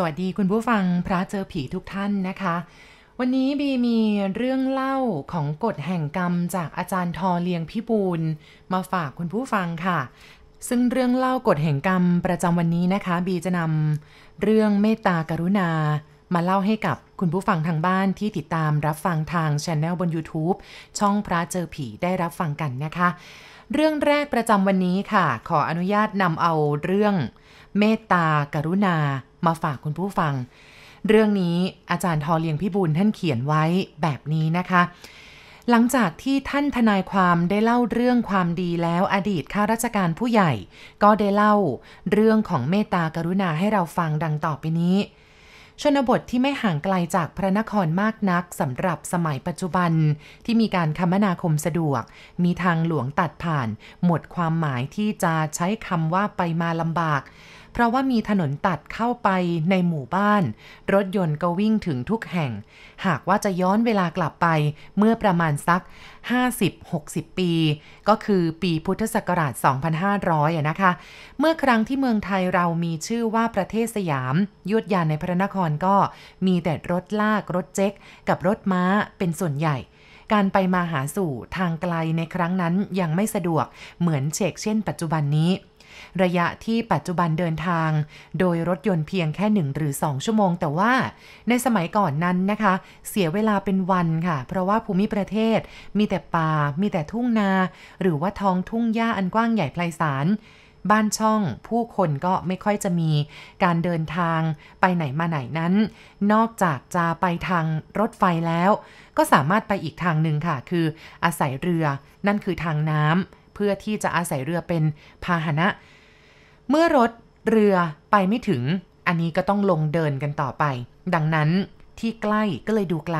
สวัสดีคุณผู้ฟังพระเจอผีทุกท่านนะคะ วันนี้บีมีเรื่องเล่าของกฎแห่งกรรมจากอาจารย์ทอเลียงพิบูลมาฝากคุณผู้ฟังค่ะ ซึ่งเรื่องเล่ากฎแห่งกรรมประจำวันนี้นะคะ บีจะนำเรื่องเมตตากรุณา มาเล่าให้กับคุณผู้ฟังทางบ้านที่ติดตามรับฟังทางช anel บน YouTube ช่องพระเจอผีได้รับฟังกันนะคะ เรื่องแรกประจำวันนี้ค่ะ ขออนุญาตนำเอาเรื่องเมตตากรุณามาฝากคุณผู้ฟัง เรื่องนี้อาจารย์ทอเลียงพิบูลท่านเขียนไว้แบบนี้นะคะ หลังจากที่ท่านทนายความได้เล่าเรื่องความดีแล้วอดีตข้าราชการผู้ใหญ่ ก็ได้เล่าเรื่องของเมตตากรุณาให้เราฟังดังต่อไปนี้ ชนบทที่ไม่ห่างไกลจากพระนครมากนักสำหรับสมัยปัจจุบันที่มีการคมนาคมสะดวก มีทางหลวงตัดผ่าน หมดความหมายที่จะใช้คำว่าไปมาลำบากเพราะว่ามีถนนตัดเข้าไปในหมู่บ้าน รถยนต์ก็วิ่งถึงทุกแห่ง หากว่าจะย้อนเวลากลับไปเมื่อประมาณสัก 50-60 ปี ก็คือปีพุทธศักราช 2500นะคะ เมื่อครั้งที่เมืองไทยเรามีชื่อว่าประเทศสยามยุดยานในพระนครก็มีแต่รถลากรถเจ๊กกับรถม้าเป็นส่วนใหญ่ การไปมาหาสู่ทางไกลในครั้งนั้นยังไม่สะดวกเหมือนเชกเช่นปัจจุบันนี้ระยะที่ปัจจุบันเดินทาง โดยรถยนต์เพียงแค่ 1 หรือ 2 ชั่วโมง แต่ว่า ในสมัยก่อนนั้นนะคะ เสียเวลาเป็นวันค่ะ เพราะว่าภูมิประเทศมีแต่ป่ามีแต่ทุ่งนา หรือว่าท้องทุ่งหญ้าอันกว้างใหญ่ไพศาลบ้านช่องผู้คนก็ไม่ค่อยจะมีการเดินทางไปไหนมาไหนนั้น นอกจากจะไปทางรถไฟแล้ว ก็สามารถไปอีกทางหนึ่งค่ะ คือ อาศัยเรือ นั่นคือทางน้ำเพื่อที่จะอาศัยเรือเป็นพาหนะ เมื่อรถเรือไปไม่ถึง อันนี้ก็ต้องลงเดินกันต่อไป ดังนั้นที่ใกล้ก็เลยดูไกล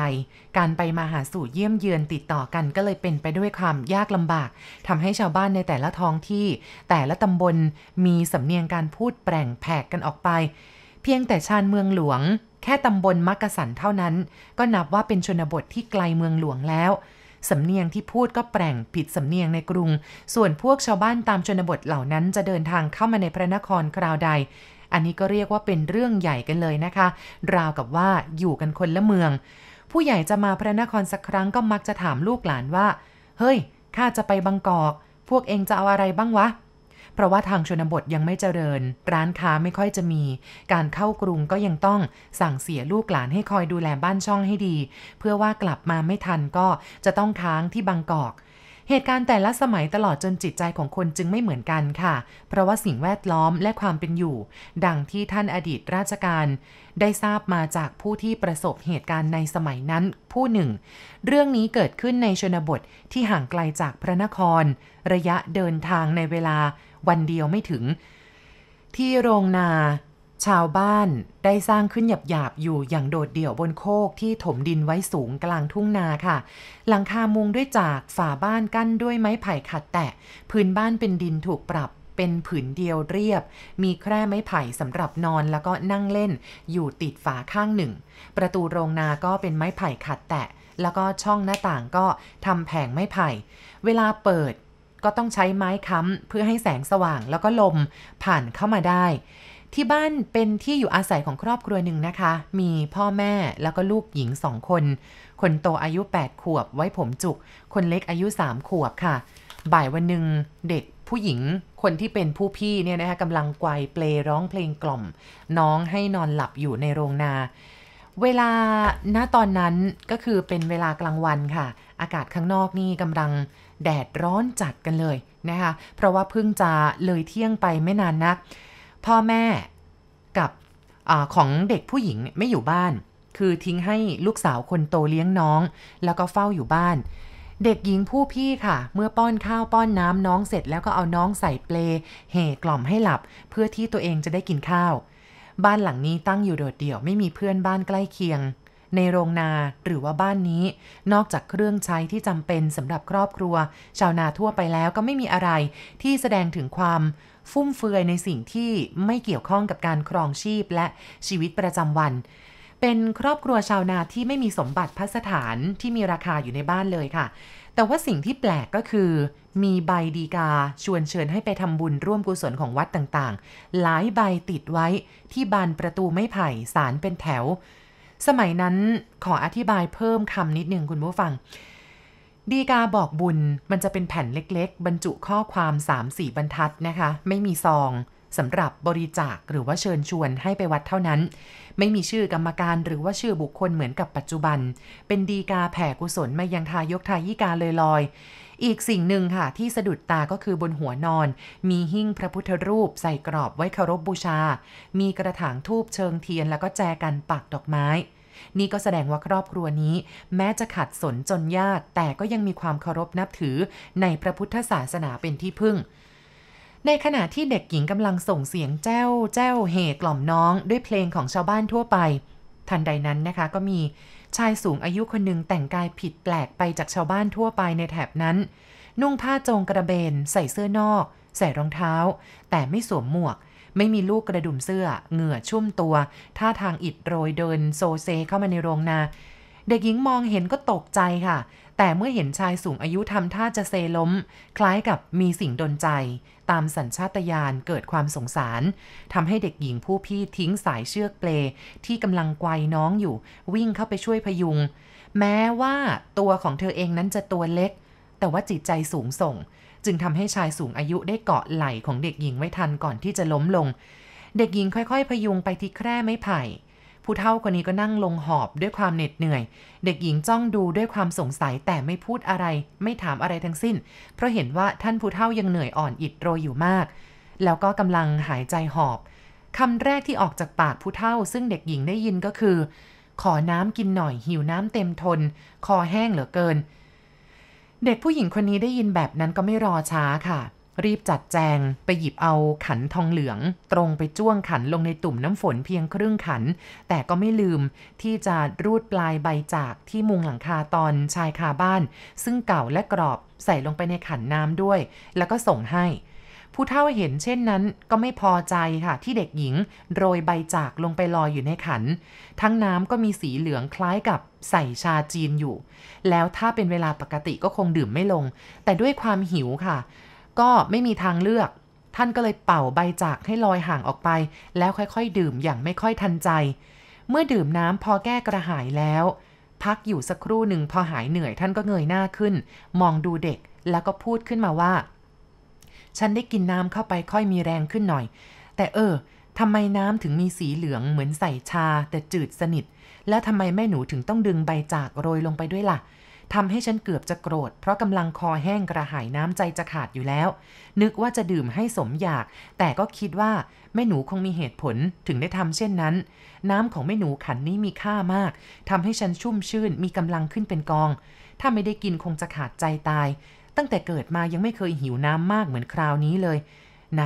การไปมาหาสู่เยี่ยมเยือนติดต่อกัน ก็เลยเป็นไปด้วยความยากลำบากทำให้ชาวบ้านในแต่ละท้องที่ แต่ละตำบล มีสำเนียงการพูดแปลงแผกกันออกไป เพียงแต่ชานเมืองหลวง แค่ตำบลมักกะสันเท่านั้น ก็นับว่าเป็นชนบทที่ไกลเมืองหลวงแล้วสำเนียงที่พูดก็แปลงผิดสำเนียงในกรุง ส่วนพวกชาวบ้านตามชนบทเหล่านั้นจะเดินทางเข้ามาในพระนครคราวใด อันนี้ก็เรียกว่าเป็นเรื่องใหญ่กันเลยนะคะ ราวกับว่าอยู่กันคนละเมือง ผู้ใหญ่จะมาพระนครสักครั้งก็มักจะถามลูกหลานว่า เฮ้ย ข้าจะไปบางกอกพวกเองจะเอาอะไรบ้างวะเพราะว่าทางชนบทยังไม่เจริญ ร้านค้าไม่ค่อยจะมี การเข้ากรุงก็ยังต้องสั่งเสียลูกหลานให้คอยดูแลบ้านช่องให้ดี เพื่อว่ากลับมาไม่ทันก็จะต้องค้างที่บางกอก เหตุการณ์แต่ละสมัยตลอดจนจิตใจของคนจึงไม่เหมือนกันค่ะ เพราะว่าสิ่งแวดล้อมและความเป็นอยู่ ดังที่ท่านอดีตราชการได้ทราบมาจากผู้ที่ประสบเหตุการณ์ในสมัยนั้น ผู้หนึ่ง เรื่องนี้เกิดขึ้นในชนบทที่ห่างไกลจากพระนคร ระยะเดินทางในเวลาวันเดียวไม่ถึง ที่โรงนาชาวบ้านได้สร้างขึ้นหยาบๆอยู่อย่างโดดเดี่ยวบนโคกที่ถมดินไว้สูงกลางทุ่งนาค่ะ หลังคามุงด้วยจากฝาบ้านกั้นด้วยไม้ไผ่ขัดแตะพื้นบ้านเป็นดินถูกปรับเป็นผืนเดียวเรียบ มีแคร่ไม้ไผ่สำหรับนอนแล้วก็นั่งเล่นอยู่ติดฝาข้างหนึ่ง ประตูโรงนาก็เป็นไม้ไผ่ขัดแตะ แล้วก็ช่องหน้าต่างก็ทำแผงไม้ไผ่ เวลาเปิดก็ต้องใช้ไม้ค้ำเพื่อให้แสงสว่างแล้วก็ลมผ่านเข้ามาได้ ที่บ้านเป็นที่อยู่อาศัยของครอบครัวหนึ่งนะคะ มีพ่อแม่แล้วก็ลูกหญิงสองคน คนโตอายุ 8 ขวบไว้ผมจุก คนเล็กอายุ 3 ขวบค่ะ บ่ายวันหนึ่งเด็กผู้หญิง คนที่เป็นผู้พี่เนี่ยนะคะกำลังไกวเปลร้องเพลงกล่อม น้องให้นอนหลับอยู่ในโรงนา เวลาณตอนนั้นก็คือเป็นเวลากลางวันค่ะ อากาศข้างนอกนี่กำลังแดดร้อนจัดกันเลยนะคะ เพราะว่าเพิ่งจะเลยเที่ยงไปไม่นานนัก พ่อแม่กับอของเด็กผู้หญิงไม่อยู่บ้าน คือทิ้งให้ลูกสาวคนโตเลี้ยงน้อง แล้วก็เฝ้าอยู่บ้าน เด็กหญิงผู้พี่ค่ะ เมื่อป้อนข้าวป้อนน้ำน้องเสร็จแล้วก็เอาน้องใส่เปลเห่กล่อมให้หลับเพื่อที่ตัวเองจะได้กินข้าว บ้านหลังนี้ตั้งอยู่โดดเดี่ยวไม่มีเพื่อนบ้านใกล้เคียงในโรงนาหรือว่าบ้านนี้ นอกจากเครื่องใช้ที่จำเป็นสำหรับครอบครัว ชาวนาทั่วไปแล้วก็ไม่มีอะไรที่แสดงถึงความ ฟุ่มเฟือยในสิ่งที่ไม่เกี่ยวข้องกับการครองชีพและชีวิตประจำวัน เป็นครอบครัวชาวนาที่ไม่มีสมบัติพัสถานที่มีราคาอยู่ในบ้านเลยค่ะ แต่ว่าสิ่งที่แปลกก็คือ มีใบดีกาชวนเชิญให้ไปทำบุญร่วมกุศลของวัดต่างๆ หลายใบติดไว้ ที่บานประตูไม้ไผ่สารเป็นแถวสมัยนั้นขออธิบายเพิ่มคำนิดนึงคุณผู้ฟัง ดีกาบอกบุญมันจะเป็นแผ่นเล็กๆ บรรจุข้อความ 3-4บรรทัดนะคะ ไม่มีซองสำหรับบริจาคหรือว่าเชิญชวนให้ไปวัดเท่านั้น ไม่มีชื่อกรรมการหรือว่าชื่อบุคคลเหมือนกับปัจจุบัน เป็นดีกาแผ่กุศลมายังทายกทายิกาเลยลอยอีกสิ่งหนึ่งค่ะ ที่สะดุดตาก็คือบนหัวนอน มีหิ้งพระพุทธรูปใส่กรอบไว้เคารพบบูชา มีกระถางทูบเชิงเทียน แล้วก็แจกันปักดอกไม้ นี่ก็แสดงว่าครอบครัวนี้ แม้จะขัดสนจนยาก แต่ก็ยังมีความเคารพนับถือในพระพุทธศาสนาเป็นที่พึ่ง ในขณะที่เด็กหญิงกำลังส่งเสียงแจ้วแจ้วเหกล่อมน้องด้วยเพลงของชาวบ้านทั่วไป ทันใดนั้นนะคะก็มีชายสูงอายุคนหนึ่งแต่งกายผิดแปลกไปจากชาวบ้านทั่วไปในแถบนั้น นุ่งผ้าโจงกระเบนใส่เสื้อนอก ใส่รองเท้า แต่ไม่สวมหมวก ไม่มีลูกกระดุมเสื้อเหงื่อชุ่มตัว ท่าทางอิดโรยเดินโซเซเข้ามาในโรงนา เด็กหญิงมองเห็นก็ตกใจค่ะ แต่เมื่อเห็นชายสูงอายุทำท่าจะเซล้ม คล้ายกับมีสิ่งดนใจตามสัญชาตญาณเกิดความสงสารทำให้เด็กหญิงผู้พี่ทิ้งสายเชือกเปล ที่กำลังไกวน้องอยู่ วิ่งเข้าไปช่วยพยุง แม้ว่าตัวของเธอเองนั้นจะตัวเล็ก แต่ว่าจิตใจสูงส่ง จึงทำให้ชายสูงอายุได้เกาะไหล่ของเด็กหญิงไว้ทันก่อนที่จะล้มลง เด็กหญิงค่อยๆ พยุงไปที่แคร่ไม้ไผ่ผู้เฒ่าคนนี้ก็นั่งลงหอบด้วยความเหน็ดเหนื่อย เด็กหญิงจ้องดูด้วยความสงสัยแต่ไม่พูดอะไรไม่ถามอะไรทั้งสิ้น เพราะเห็นว่าท่านผู้เฒ่ายังเหนื่อยอ่อนอิดโรยอยู่มาก แล้วก็กำลังหายใจหอบคำแรกที่ออกจากปากผู้เฒ่า ซึ่งเด็กหญิงได้ยินก็คือ ขอน้ำกินหน่อยหิวน้ำเต็มทน คอแห้งเหลือเกิน เด็กผู้หญิงคนนี้ได้ยินแบบนั้นก็ไม่รอช้าค่ะรีบจัดแจงไปหยิบเอาขันทองเหลือง ตรงไปจ้วงขันลงในตุ่มน้ำฝนเพียงครึ่งขัน แต่ก็ไม่ลืมที่จะรูดปลายใบจากที่มุงหลังคาตอนชายคาบ้าน ซึ่งเก่าและกรอบใส่ลงไปในขันน้ำด้วย แล้วก็ส่งให้ ผู้เฒ่าเห็นเช่นนั้น ก็ไม่พอใจค่ะ ที่เด็กหญิง โรยใบจากลงไปลอยอยู่ในขัน ทั้งน้ำก็มีสีเหลืองคล้ายกับใส่ชาจีนอยู่ แล้วถ้าเป็นเวลาปกติก็คงดื่มไม่ลง แต่ด้วยความหิวค่ะก็ไม่มีทางเลือก ท่านก็เลยเป่าใบจากให้ลอยห่างออกไป แล้วค่อยๆ ดื่มอย่างไม่ค่อยทันใจ เมื่อดื่มน้ำพอแก้กระหายแล้ว พักอยู่สักครู่หนึ่งพอหายเหนื่อยท่านก็เงยหน้าขึ้น มองดูเด็กแล้วก็พูดขึ้นมาว่า ฉันได้กินน้ำเข้าไปค่อยมีแรงขึ้นหน่อย แต่เออ ทำไมน้ำถึงมีสีเหลืองเหมือนใส่ชา แต่จืดสนิท แล้วทำไมแม่หนูถึงต้องดึงใบจากโรยลงไปด้วยละ่ะทำให้ฉันเกือบจะโกรธเพราะกำลังคอแห้งกระหายน้ำใจจะขาดอยู่แล้ว นึกว่าจะดื่มให้สมอยากแต่ก็คิดว่าแม่หนูคงมีเหตุผลถึงได้ทำเช่นนั้น น้ำของแม่หนูขันนี้มีค่ามาก ทำให้ฉันชุ่มชื่น มีกำลังขึ้นเป็นกอง ถ้าไม่ได้กินคงจะขาดใจตาย ตั้งแต่เกิดมายังไม่เคยหิวน้ำมากเหมือนคราวนี้เลย ไหน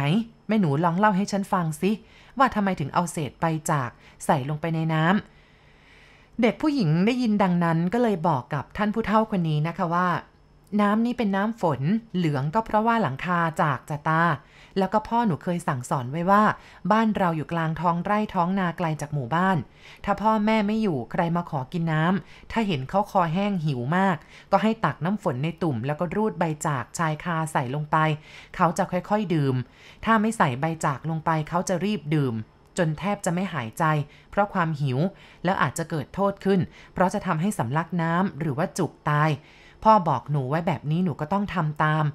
แม่หนูลองเล่าให้ฉันฟังสิว่าทำไมถึงเอาเศษไปจากใส่ลงไปในน้ำเด็กผู้หญิงได้ยินดังนั้นก็เลยบอกกับท่านผู้เฒ่าคนนี้นะคะว่า น้ำนี้เป็นน้ำฝนเหลืองก็เพราะว่าหลังคาจากจะตา แล้วก็พ่อหนูเคยสั่งสอนไว้ว่า บ้านเราอยู่กลางท้องไร่ท้องนาไกลจากหมู่บ้าน ถ้าพ่อแม่ไม่อยู่ใครมาขอกินน้ำถ้าเห็นเขาคอแห้งหิวมาก ก็ให้ตักน้ำฝนในตุ่ม แล้วก็รูดใบจากชายคาใส่ลงไป เขาจะค่อยๆดื่ม ถ้าไม่ใส่ใบจากลงไป เขาจะรีบดื่มจนแทบจะไม่หายใจ เพราะความหิว แล้วอาจจะเกิดโทษขึ้น เพราะจะทำให้สำลักน้ำหรือว่าจุกตาย พ่อบอกหนูไว้แบบนี้หนูก็ต้องทำตาม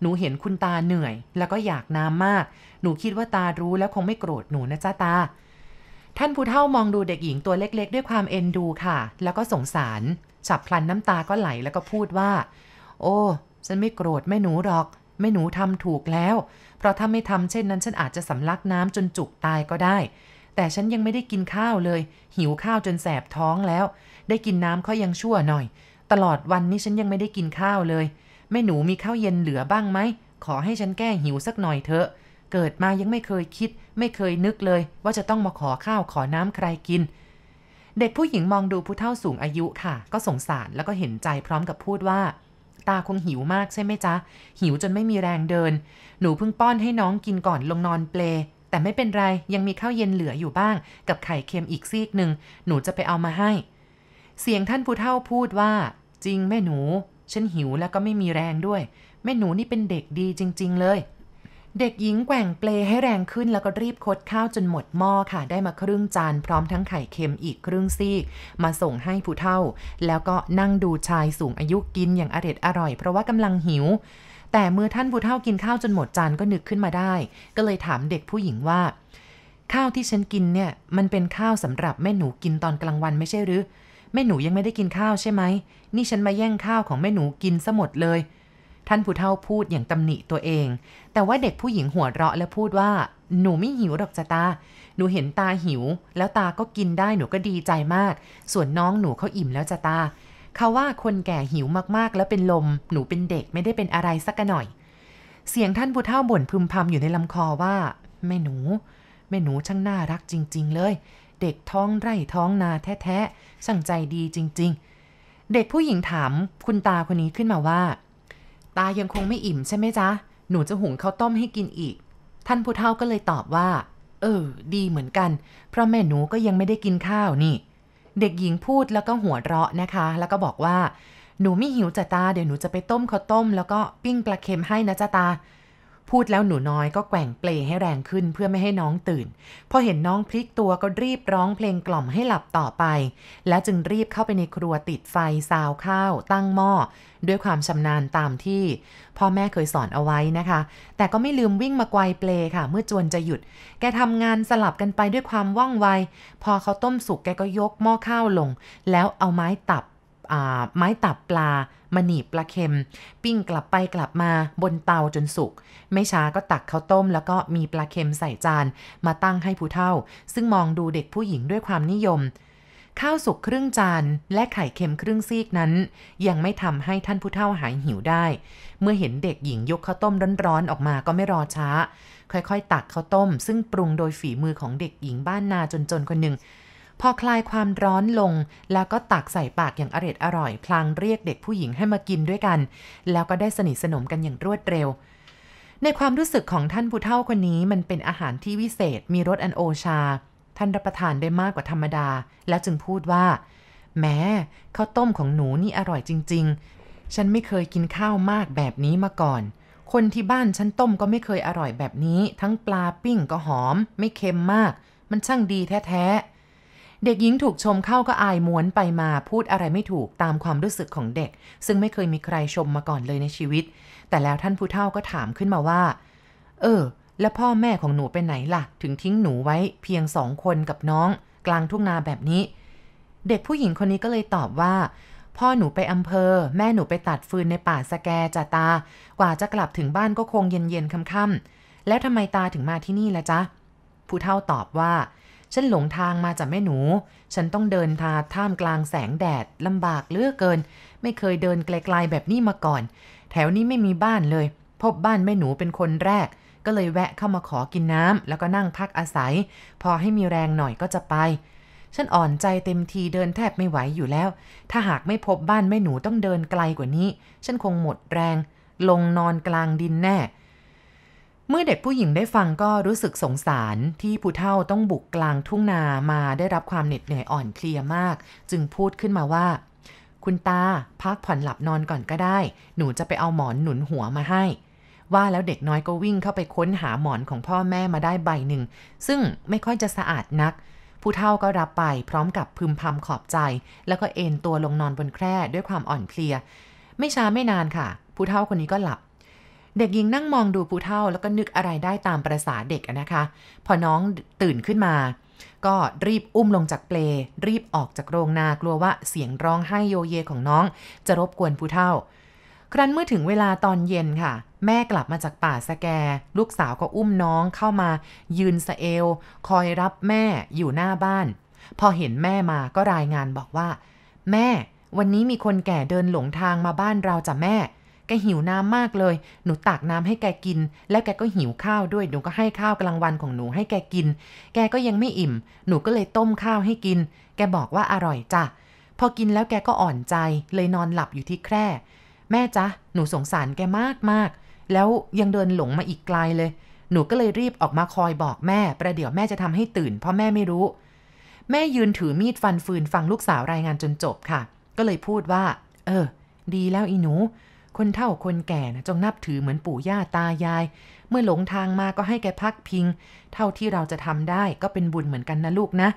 หนูเห็นคุณตาเหนื่อย แล้วก็อยากน้ำมาก หนูคิดว่าตารู้แล้วคงไม่โกรธหนูนะจ้าตา ท่านผู้เฒ่ามองดูเด็กหญิงตัวเล็กๆ ด้วยความเอ็นดูค่ะ แล้วก็สงสาร ฉับพลันน้ำตาก็ไหลแล้วก็พูดว่า โอ้ฉันไม่โกรธแม่หนูหรอกแม่หนูทำถูกแล้วเพราะถ้าไม่ทำเช่นนั้นฉันอาจจะสำลักน้ำจนจุกตายก็ได้ แต่ฉันยังไม่ได้กินข้าวเลย หิวข้าวจนแสบท้องแล้ว ได้กินน้ำก็ยังชั่วหน่อย ตลอดวันนี้ฉันยังไม่ได้กินข้าวเลยแม่หนูมีข้าวเย็นเหลือบ้างไหม ขอให้ฉันแก้หิวสักหน่อยเถอะ เกิดมายังไม่เคยคิด ไม่เคยนึกเลย ว่าจะต้องมาขอข้าวขอน้ำใครกิน เด็กผู้หญิงมองดูผู้เฒ่าสูงอายุค่ะ ก็สงสารแล้วก็เห็นใจพร้อมกับพูดว่าตาคงหิวมากใช่ไหมจ๊ะ หิวจนไม่มีแรงเดิน หนูเพิ่งป้อนให้น้องกินก่อนลงนอนเปลแต่ไม่เป็นไร ยังมีข้าวเย็นเหลืออยู่บ้าง กับไข่เค็มอีกซีกหนึ่งหนูจะไปเอามาให้ เสียงท่านผู้เฒ่าพูดว่า จริงแม่หนูฉันหิวแล้วก็ไม่มีแรงด้วย แม่หนูนี่เป็นเด็กดีจริงๆเลยเด็กหญิงแกว่งเปลให้แรงขึ้นแล้วก็รีบคดข้าวจนหมดหม้อค่ะ ได้มาครึ่งจานพร้อมทั้งไข่เค็มอีกครึ่งซีกมาส่งให้ผู้เฒ่า แล้วก็นั่งดูชายสูงอายุกินอย่างอร็ดอร่อยเพราะว่ากำลังหิวแต่เมื่อท่านผู้เฒ่ากินข้าวจนหมดจานก็นึกขึ้นมาได้ ก็เลยถามเด็กผู้หญิงว่า ข้าวที่ฉันกินเนี่ยมันเป็นข้าวสำหรับแม่หนูกินตอนกลางวันไม่ใช่หรือแม่หนูยังไม่ได้กินข้าวใช่ไหมนี่ฉันมาแย่งข้าวของแม่หนูกินซะหมดเลยท่านผู้เฒ่าพูดอย่างตำหนิตัวเอง แต่ว่าเด็กผู้หญิงหัวเราะ และพูดว่า หนูไม่หิวหรอกจ้าตา หนูเห็นตาหิว แล้วตาก็กินได้ หนูก็ดีใจมาก ส่วนน้องหนูเขาอิ่มแล้วจ้าตา เขาว่าคนแก่หิวมากๆ แล้วเป็นลม หนูเป็นเด็กไม่ได้เป็นอะไรสักหน่อย เสียงท่านผู้เฒ่าบ่นพึมพำอยู่ในลำคอว่า แม่หนู แม่หนูช่างน่ารักจริง ๆ เลย เด็กท้องไร่ท้องนาแท้ๆช่างใจดีจริง ๆ เด็กผู้หญิงถามคุณตาคนนี้ขึ้นมาว่าตายังคงไม่อิ่มใช่ไหมจ๊ะ หนูจะหุงข้าวต้มให้กินอีก ท่านผู้เฒ่าก็เลยตอบว่า เออ ดีเหมือนกัน เพราะแม่หนูก็ยังไม่ได้กินข้าวนี่ เด็กหญิงพูดแล้วก็หัวเราะนะคะ แล้วก็บอกว่า หนูไม่หิวจ้ะตา เดี๋ยวหนูจะไปต้มข้าวต้ม แล้วก็ปิ้งปลาเค็มให้ นะจ้ะตาพูดแล้วหนูน้อยก็แกว่งเปลให้แรงขึ้นเพื่อไม่ให้น้องตื่น พอเห็นน้องพลิกตัวก็รีบร้องเพลงกล่อมให้หลับต่อไป แล้วจึงรีบเข้าไปในครัวติดไฟซาวข้าวตั้งหม้อ ด้วยความชำนาญตามที่พ่อแม่เคยสอนเอาไว้นะคะ แต่ก็ไม่ลืมวิ่งมาไกวเปลค่ะ เมื่อจวนจะหยุด แกทำงานสลับกันไปด้วยความว่องไวพอเขาต้มสุกแกก็ยกหม้อข้าวลง แล้วเอาไม้ตับไม้ตับปลามาหนีบปลาเค็ม ปิ้งกลับไปกลับมาบนเตาจนสุก ไม่ช้าก็ตักข้าวต้มแล้วก็มีปลาเค็มใส่จานมาตั้งให้ผู้เฒ่า ซึ่งมองดูเด็กผู้หญิงด้วยความนิยม ข้าวสุกครึ่งจานและไข่เค็มครึ่งซีกนั้น ยังไม่ทำให้ท่านผู้เฒ่าหายหิวได้ เมื่อเห็นเด็กหญิงยกข้าวต้มร้อนๆออกมาก็ไม่รอช้า ค่อยๆตักข้าวต้ม ซึ่งปรุงโดยฝีมือของเด็กหญิงบ้านนาจนๆคนหนึ่งพอคลายความร้อนลง แล้วก็ตักใส่ปากอย่างอร็ดอร่อย พลางเรียกเด็กผู้หญิงให้มากินด้วยกัน แล้วก็ได้สนิทสนมกันอย่างรวดเร็ว ในความรู้สึกของท่านผู้เฒ่าคนนี้มันเป็นอาหารที่วิเศษ มีรสอันโอชา ท่านรับประทานได้มากกว่าธรรมดา แล้วจึงพูดว่า แม้ข้าวต้มของหนูนี่อร่อยจริง ๆ ฉันไม่เคยกินข้าวมากแบบนี้มาก่อน คนที่บ้านฉันต้มก็ไม่เคยอร่อยแบบนี้ ทั้งปลาปิ้งก็หอม ไม่เค็มมาก มันช่างดีแท้เด็กหญิงถูกชมเข้าก็อายม้วนไปมา พูดอะไรไม่ถูกตามความรู้สึกของเด็ก ซึ่งไม่เคยมีใครชมมาก่อนเลยในชีวิต แต่แล้วท่านผู้เฒ่าก็ถามขึ้นมาว่า เออ แล้วพ่อแม่ของหนูไปไหนล่ะ ถึงทิ้งหนูไว้เพียงสองคนกับน้องกลางทุ่งนาแบบนี้ เด็กผู้หญิงคนนี้ก็เลยตอบว่า พ่อหนูไปอำเภอ แม่หนูไปตัดฟืนในป่าสแกจ่าตา กว่าจะกลับถึงบ้านก็คงเย็นๆค่ำๆแล้วทำไมตาถึงมาที่นี่ละจ๊ะผู้เฒ่าตอบว่าฉันหลงทางมาจากแม่หนู ฉันต้องเดินทาท่ามกลางแสงแดดลำบากเลือกเกิน ไม่เคยเดินไกลๆแบบนี้มาก่อน แถวนี้ไม่มีบ้านเลย พบบ้านแม่หนูเป็นคนแรก ก็เลยแวะเข้ามาขอกินน้ำแล้วก็นั่งพักอาศัย พอให้มีแรงหน่อยก็จะไป ฉันอ่อนใจเต็มทีเดินแทบไม่ไหวอยู่แล้ว ถ้าหากไม่พบบ้านแม่หนูต้องเดินไกลกว่านี้ ฉันคงหมดแรง ลงนอนกลางดินแน่เมื่อเด็กผู้หญิงได้ฟังก็รู้สึกสงสาร ที่ผู้เฒ่าต้องบุกกลางทุ่งนามาได้รับความเหน็ดเหนื่อยอ่อนเพลียมาก จึงพูดขึ้นมาว่า คุณตาพักผ่อนหลับนอนก่อนก็ได้ หนูจะไปเอาหมอนหนุนหัวมาให้ ว่าแล้วเด็กน้อยก็วิ่งเข้าไปค้นหาหมอนของพ่อแม่มาได้ใบหนึ่ง ซึ่งไม่ค่อยจะสะอาดนัก ผู้เฒ่าก็รับไปพร้อมกับพึมพำขอบใจ แล้วก็เอนตัวลงนอนบนแคร่ด้วยความอ่อนเพลีย ไม่ช้าไม่นานค่ะ ผู้เฒ่าคนนี้ก็หลับเด็กหญิงนั่งมองดูผู้เฒ่า แล้วก็นึกอะไรได้ตามประษาเด็กนะคะ พอน้องตื่นขึ้นมาก็รีบอุ้มลงจากเปลรีบออกจากโรงนากลัวว่าเสียงร้องไห้โยเยของน้องจะรบกวนผู้เฒ่า ครั้นเมื่อถึงเวลาตอนเย็นค่ะแม่กลับมาจากป่าสะแก ลูกสาวก็อุ้มน้องเข้ามายืนสะเอวคอยรับแม่อยู่หน้าบ้าน พอเห็นแม่มาก็รายงานบอกว่า แม่ วันนี้มีคนแก่เดินหลงทางมาบ้านเราจ้ะแม่แกหิวน้ำมากเลย หนูตักน้ำให้แกกิน แล้วแกก็หิวข้าวด้วย หนูก็ให้ข้าวกลางวันของหนูให้แกกิน แกก็ยังไม่อิ่ม หนูก็เลยต้มข้าวให้กิน แกบอกว่าอร่อยจ้ะ พอกินแล้วแกก็อ่อนใจ เลยนอนหลับอยู่ที่แคร่ แม่จ๊ะหนูสงสารแกมากมากแล้วยังเดินหลงมาอีกไกลเลย หนูก็เลยรีบออกมาคอยบอกแม่ ประเดี๋ยวแม่จะทำให้ตื่น เพราะแม่ไม่รู้ แม่ยืนถือมีดฟันฟืนฟังลูกสาวรายงานจนจบค่ะ ก็เลยพูดว่า เออ ดีแล้วอีหนูคนเฒ่าคนแก่นะจงนับถือเหมือนปู่ย่าตายาย เมื่อหลงทางมาก็ให้แกพักพิง เท่าที่เราจะทำได้ก็เป็นบุญเหมือนกันนะลูกนะ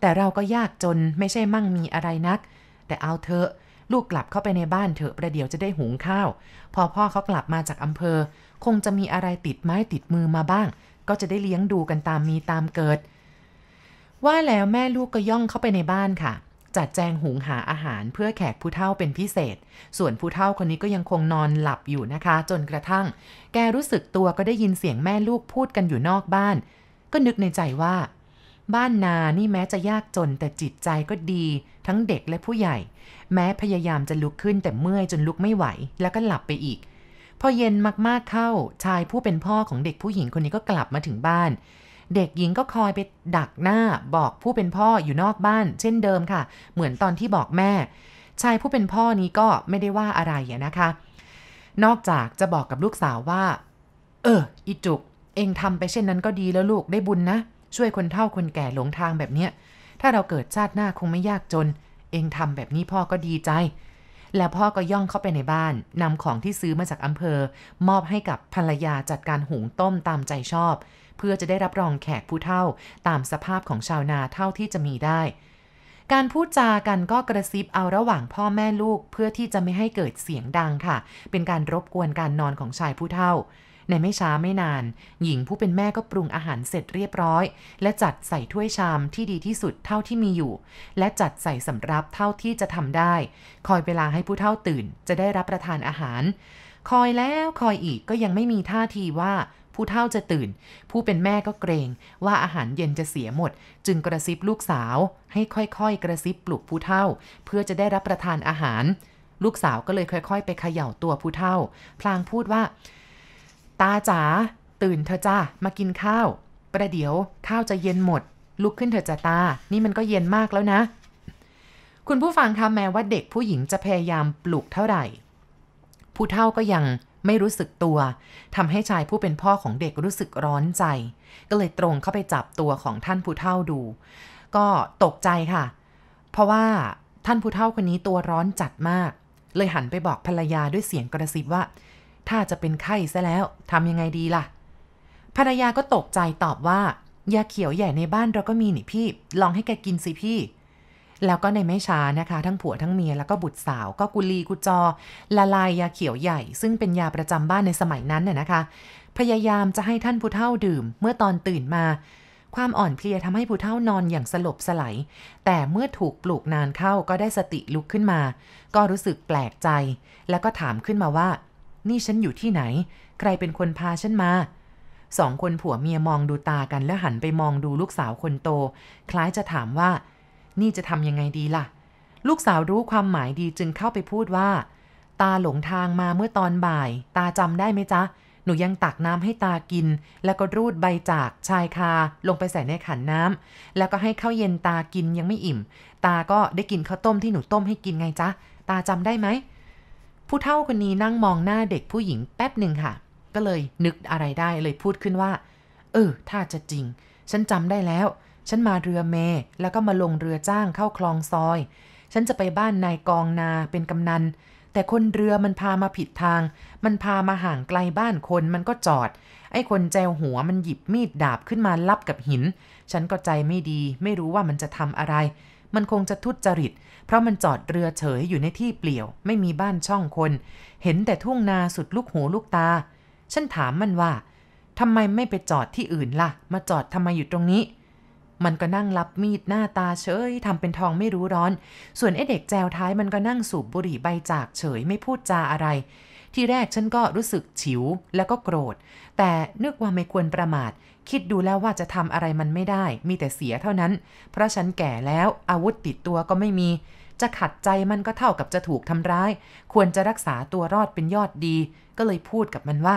แต่เราก็ยากจนไม่ใช่มั่งมีอะไรนัก แต่เอาเถอะลูกกลับเข้าไปในบ้านเถอะประเดี๋ยวจะได้หุงข้าว พอพ่อเขากลับมาจากอำเภอ คงจะมีอะไรติดไม้ติดมือมาบ้าง ก็จะได้เลี้ยงดูกันตามมีตามเกิด ว่าแล้วแม่ลูกก็ย่องเข้าไปในบ้านค่ะจัดแจงหุงหาอาหารเพื่อแขกผู้เฒ่าเป็นพิเศษ ส่วนผู้เฒ่าคนนี้ก็ยังคงนอนหลับอยู่นะคะ จนกระทั่ง แกรู้สึกตัวก็ได้ยินเสียงแม่ลูกพูดกันอยู่นอกบ้าน ก็นึกในใจว่า บ้านนา นี่แม้จะยากจนแต่จิตใจก็ดี ทั้งเด็กและผู้ใหญ่ แม้พยายามจะลุกขึ้นแต่เมื่อยจนลุกไม่ไหว แล้วก็หลับไปอีก พอเย็นมากๆเข้าชายผู้เป็นพ่อของเด็กผู้หญิงคนนี้ก็กลับมาถึงบ้านเด็กหญิงก็คอยไปดักหน้าบอกผู้เป็นพ่ออยู่นอกบ้าน เช่นเดิมค่ะเหมือนตอนที่บอกแม่ชายผู้เป็นพ่อนี้ก็ไม่ได้ว่าอะไรนะคะ นอกจากจะบอกกับลูกสาวว่า เออ อีจุกเองทำไปเช่นนั้นก็ดีแล้วลูกได้บุญนะ ช่วยคนเฒ่าคนแก่หลงทางแบบเนี้ยถ้าเราเกิดชาติหน้าคงไม่ยากจน เองทำแบบนี้พ่อก็ดีใจ แล้วพ่อก็ย่องเข้าไปในบ้านนำของที่ซื้อมาจากอำเภอ มอบให้กับภรรยาจัดการหุงต้มตามใจชอบเพื่อจะได้รับรองแขกผู้เท่า ตามสภาพของชาวนาเท่าที่จะมีได้ การพูดจากันก็กระซิบเอาระหว่างพ่อแม่ลูก เพื่อที่จะไม่ให้เกิดเสียงดังค่ะ เป็นการรบกวนการนอนของชายผู้เฒ่า ในไม่ช้าไม่นาน หญิงผู้เป็นแม่ก็ปรุงอาหารเสร็จเรียบร้อย และจัดใส่ถ้วยชามที่ดีที่สุดเท่าที่มีอยู่ และจัดใส่สำรับเท่าที่จะทำได้ คอยเวลาให้ผู้เฒ่าตื่น จะได้รับประทานอาหาร คอยแล้วคอยอีกก็ยังไม่มีท่าทีว่าผู้เฒ่าจะตื่น ผู้เป็นแม่ก็เกรงว่าอาหารเย็นจะเสียหมด จึงกระซิบลูกสาว ให้ค่อยๆกระซิบปลุกผู้เฒ่า เพื่อจะได้รับประทานอาหาร ลูกสาวก็เลยค่อยๆ ไปเขย่าตัวผู้เฒ่า พลางพูดว่า ตาจ๋าตื่นเธอจ้ามากินข้าวประเดี๋ยวข้าวจะเย็นหมดลุกขึ้นเธอจ้าตา นี่มันก็เย็นมากแล้วนะ คุณผู้ฟังคะแม้ว่าเด็กผู้หญิงจะพยายามปลุกเท่าไหร่ ผู้เฒ่าก็ยังไม่รู้สึกตัวทำให้ชายผู้เป็นพ่อของเด็กรู้สึกร้อนใจ ก็เลยตรงเข้าไปจับตัวของท่านผู้เฒ่าดู ก็ตกใจค่ะ เพราะว่าท่านผู้เฒ่าคนนี้ตัวร้อนจัดมาก เลยหันไปบอกภรรยาด้วยเสียงกระซิบว่า ถ้าจะเป็นไข้ซะแล้วทำยังไงดีล่ะภรรยาก็ตกใจตอบว่า ยาเขียวใหญ่ในบ้านเราก็มีนี่พี่ ลองให้แกกินสิพี่แล้วก็ในไม่ช้านะคะ ทั้งผัวทั้งเมียแล้วก็บุตรสาวก็กุลีกุจอละลายยาเขียวใหญ่ซึ่งเป็นยาประจำบ้านในสมัยนั้นน่ยนะคะ พยายามจะให้ท่านผู้เฒ่าดื่ม เมื่อตอนตื่นมา ความอ่อนเพลียทำให้ผู้เฒ่านอนอย่างสลบสลายแต่เมื่อถูกปลูกนานเข้าก็ได้สติลุกขึ้นมา ก็รู้สึกแปลกใจ แล้วก็ถามขึ้นมาว่า นี่ฉันอยู่ที่ไหนใครเป็นคนพาฉันมาสองคนผัวเมียมองดูตากัน แล้วหันไปมองดูลูกสาวคนโต คล้ายจะถามว่านี่จะทำยังไงดีล่ะ ลูกสาวรู้ความหมายดีจึงเข้าไปพูดว่า ตาหลงทางมาเมื่อตอนบ่าย ตาจำได้ไหมจ๊ะหนูยังตักน้ำให้ตากิน แล้วก็รูดใบจากชายคา ลงไปใส่ในขันน้ำแล้วก็ให้ข้าวเย็นตากินยังไม่อิ่ม ตาก็ได้กินข้าวต้มที่หนูต้มให้กินไงจ๊ะ ตาจำได้ไหมผู้เฒ่าคนนี้นั่งมองหน้าเด็กผู้หญิง แป๊บหนึ่งค่ะ ก็เลย นึกอะไรได้เลยพูดขึ้นว่า เออ ถ้าจะจริงฉันจำได้แล้วฉันมาเรือเมแล้วก็มาลงเรือจ้างเข้าคลองซอย ฉันจะไปบ้านนายกองนาเป็นกำนัน แต่คนเรือมันพามาผิดทาง มันพามาห่างไกลบ้านคน มันก็จอด ไอ้คนแจวหัวมันหยิบมีดดาบขึ้นมาลับกับหิน ฉันก็ใจไม่ดี ไม่รู้ว่ามันจะทำอะไร มันคงจะทุจริต เพราะมันจอดเรือเฉยอยู่ในที่เปลี่ยว ไม่มีบ้านช่องคน เห็นแต่ทุ่งนาสุดลูกหูลูกตา ฉันถามมันว่าทำไมไม่ไปจอดที่อื่นละ่ะ มาจอดทำไมอยู่ตรงนี้มันก็นั่งรับมีดหน้าตาเฉยทำเป็นทองไม่รู้ร้อน ส่วนไอ้เด็กแจวท้ายมันก็นั่งสูบบุหรี่ใบจากเฉยไม่พูดจาอะไร ที่แรกฉันก็รู้สึกฉิว แล้วก็โกรธ แต่นึกว่าไม่ควรประมาท คิดดูแล้วว่าจะทำอะไรมันไม่ได้ มีแต่เสียเท่านั้น เพราะฉันแก่แล้วอาวุธติดตัวก็ไม่มี จะขัดใจมันก็เท่ากับจะถูกทำร้าย ควรจะรักษาตัวรอดเป็นยอดดี ก็เลยพูดกับมันว่า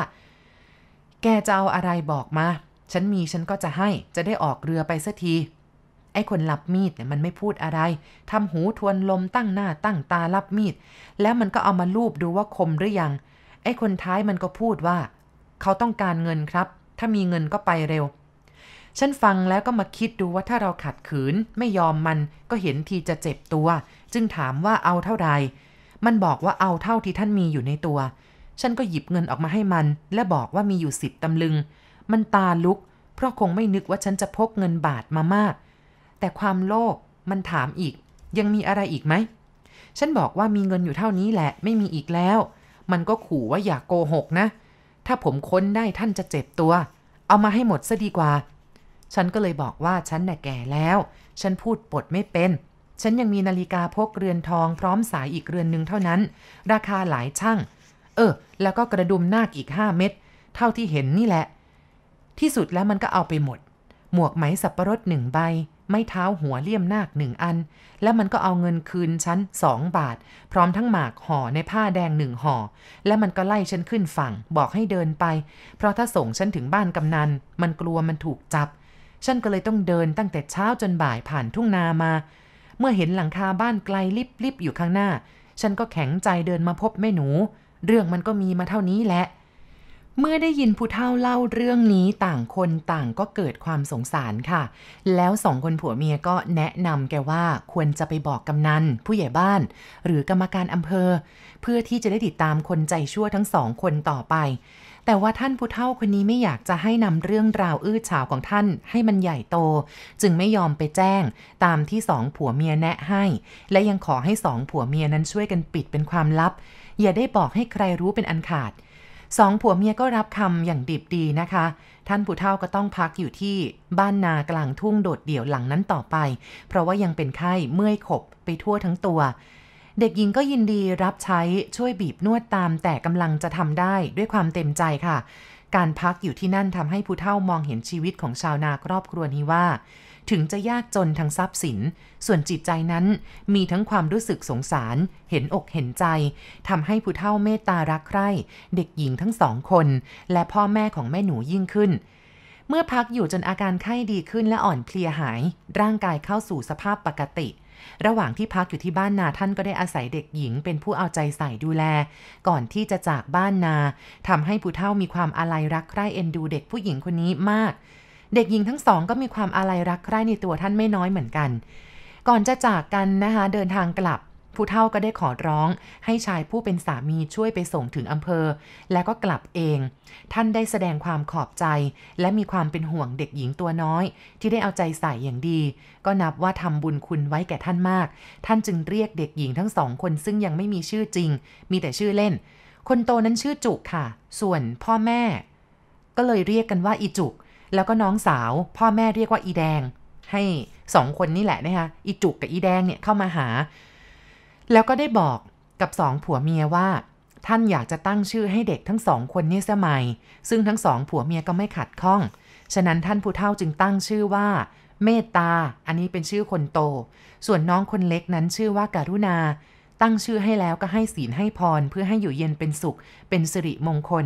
แกจะเอาอะไรบอกมาฉันมีฉันก็จะให้จะได้ออกเรือไปสัยทีไอ้คนรับมีดเนี่ยมันไม่พูดอะไร ทำหูทวนลมตั้งหน้าตั้งตารับมีดแล้วมันก็เอามาลูบดูว่าคมหรือยังไอ้คนท้ายมันก็พูดว่า เขาต้องการเงินครับ ถ้ามีเงินก็ไปเร็ว ฉันฟังแล้วก็มาคิดดูว่าถ้าเราขัดขืน ไม่ยอมมันก็เห็นทีจะเจ็บตัว จึงถามว่าเอาเท่าไร มันบอกว่าเอาเท่าที่ท่านมีอยู่ในตัว ฉันก็หยิบเงินออกมาให้มัน และบอกว่ามีอยู่สิบตำลึงมันตาลุก เพราะคงไม่นึกว่าฉันจะพกเงินบาทมามาก แต่ความโลภมันถามอีก ยังมีอะไรอีกไหม ฉันบอกว่ามีเงินอยู่เท่านี้แหละ ไม่มีอีกแล้ว มันก็ขู่ว่าอย่ากโกหก นะ ถ้าผมค้นได้ท่านจะเจ็บตัว เอามาให้หมดซะดีกว่า ฉันก็เลยบอกว่าฉันน่ะแก่แล้ว ฉันพูดปดไม่เป็น ฉันยังมีนาฬิกาพกเรือนทองพร้อมสายอีกเรือนหนึ่งเท่านั้น ราคาหลายช่าง เออ แล้วก็กระดุมนาคอีกห้าเม็ด เท่าที่เห็นนี่แหละที่สุดแล้วมันก็เอาไปหมด หมวกไหมสับประรดหนึ่งใบ ไม่เท้าหัวเลี่ยมนาคหนึ่งอัน แล้วมันก็เอาเงินคืนฉันสองบาท พร้อมทั้งหมากห่อในผ้าแดงหนึ่งห่อ แล้วมันก็ไล่ฉันขึ้นฝั่ง บอกให้เดินไป เพราะถ้าส่งฉันถึงบ้านกำนัน มันกลัวมันถูกจับ ฉันก็เลยต้องเดินตั้งแต่เช้าจนบ่ายผ่านทุ่งนามา เมื่อเห็นหลังคาบ้านไกลลิบๆอยู่ข้างหน้า ฉันก็แข็งใจเดินมาพบแม่หนู เรื่องมันก็มีมาเท่านี้แหละเมื่อได้ยินผู้เฒ่าเล่าเรื่องนี้ต่างคนต่างก็เกิดความสงสารค่ะ แล้วสองคนผัวเมียก็แนะนำแกว่าควรจะไปบอกกำนันผู้ใหญ่บ้านหรือกรรมการอำเภอ เพื่อที่จะได้ติดตามคนใจชั่วทั้งสองคนต่อไป แต่ว่าท่านผู้เฒ่าคนนี้ไม่อยากจะให้นำเรื่องราวอื้อฉาวของท่าน ให้มันใหญ่โต จึงไม่ยอมไปแจ้ง ตามที่สองผัวเมียแนะให้ และยังขอให้สองผัวเมียนั้นช่วยกันปิดเป็นความลับ อย่าได้บอกให้ใครรู้เป็นอันขาดสองผัวเมียก็รับคำอย่างดิบดีนะคะ ท่านผู้เฒ่าก็ต้องพักอยู่ที่บ้านนากลางทุ่งโดดเดี่ยวหลังนั้นต่อไป เพราะว่ายังเป็นไข้เมื่อยขบไปทั่วทั้งตัว เด็กหญิงก็ยินดีรับใช้ช่วยบีบนวดตามแต่กำลังจะทำได้ด้วยความเต็มใจค่ะ การพักอยู่ที่นั่นทำให้ผู้เฒ่ามองเห็นชีวิตของชาวนาครอบครัวนี้ว่าถึงจะยากจนทางทรัพย์สิน ส่วนจิตใจนั้น มีทั้งความรู้สึกสงสาร เห็นอกเห็นใจทำให้ผู้เฒ่าเมตตารักใคร่เด็กหญิงทั้งสองคน และพ่อแม่ของแม่หนูยิ่งขึ้น เมื่อพักอยู่จนอาการไข้ดีขึ้นและอ่อนเพลียหาย ร่างกายเข้าสู่สภาพปกติ ระหว่างที่พักอยู่ที่บ้านนาท่านก็ได้อาศัยเด็กหญิงเป็นผู้เอาใจใส่ดูแล ก่อนที่จะจากบ้านนาทำให้ผู้เฒ่ามีความอาลัยรักใคร่เอ็นดูเด็กผู้หญิงคนนี้มากเด็กหญิงทั้งสองก็มีความอาลัยรักใคร่ในตัวท่านไม่น้อยเหมือนกัน ก่อนจะจากกันนะคะเดินทางกลับ ผู้เฒ่าก็ได้ขอร้อง ให้ชายผู้เป็นสามีช่วยไปส่งถึงอำเภอ และก็กลับเอง ท่านได้แสดงความขอบใจและมีความเป็นห่วงเด็กหญิงตัวน้อย ที่ได้เอาใจใส่อย่างดี ก็นับว่าทำบุญคุณไว้แก่ท่านมาก ท่านจึงเรียกเด็กหญิงทั้งสองคนซึ่งยังไม่มีชื่อจริง มีแต่ชื่อเล่น คนโตนั้นชื่อจุกค่ะ ส่วนพ่อแม่ ก็เลยเรียกกันว่าอีจุกแล้วก็น้องสาว พ่อแม่เรียกว่าอีแดง ให้สองคนนี่แหละนะคะอีจุกกับอีแดงเนี่ย เข้ามาหา แล้วก็ได้บอกกับสองผัวเมียว่าท่านอยากจะตั้งชื่อให้เด็กทั้งสองคนนี่สมัยซึ่งทั้งสองผัวเมียก็ไม่ขัดข้อง ฉะนั้นท่านผู้เฒ่าจึงตั้งชื่อว่าเมตตา อันนี้เป็นชื่อคนโต ส่วนน้องคนเล็กนั้นชื่อว่าการุณา ตั้งชื่อให้แล้วก็ให้ศีลให้พร เพื่อให้อยู่เย็นเป็นสุข เป็นสิริมงคล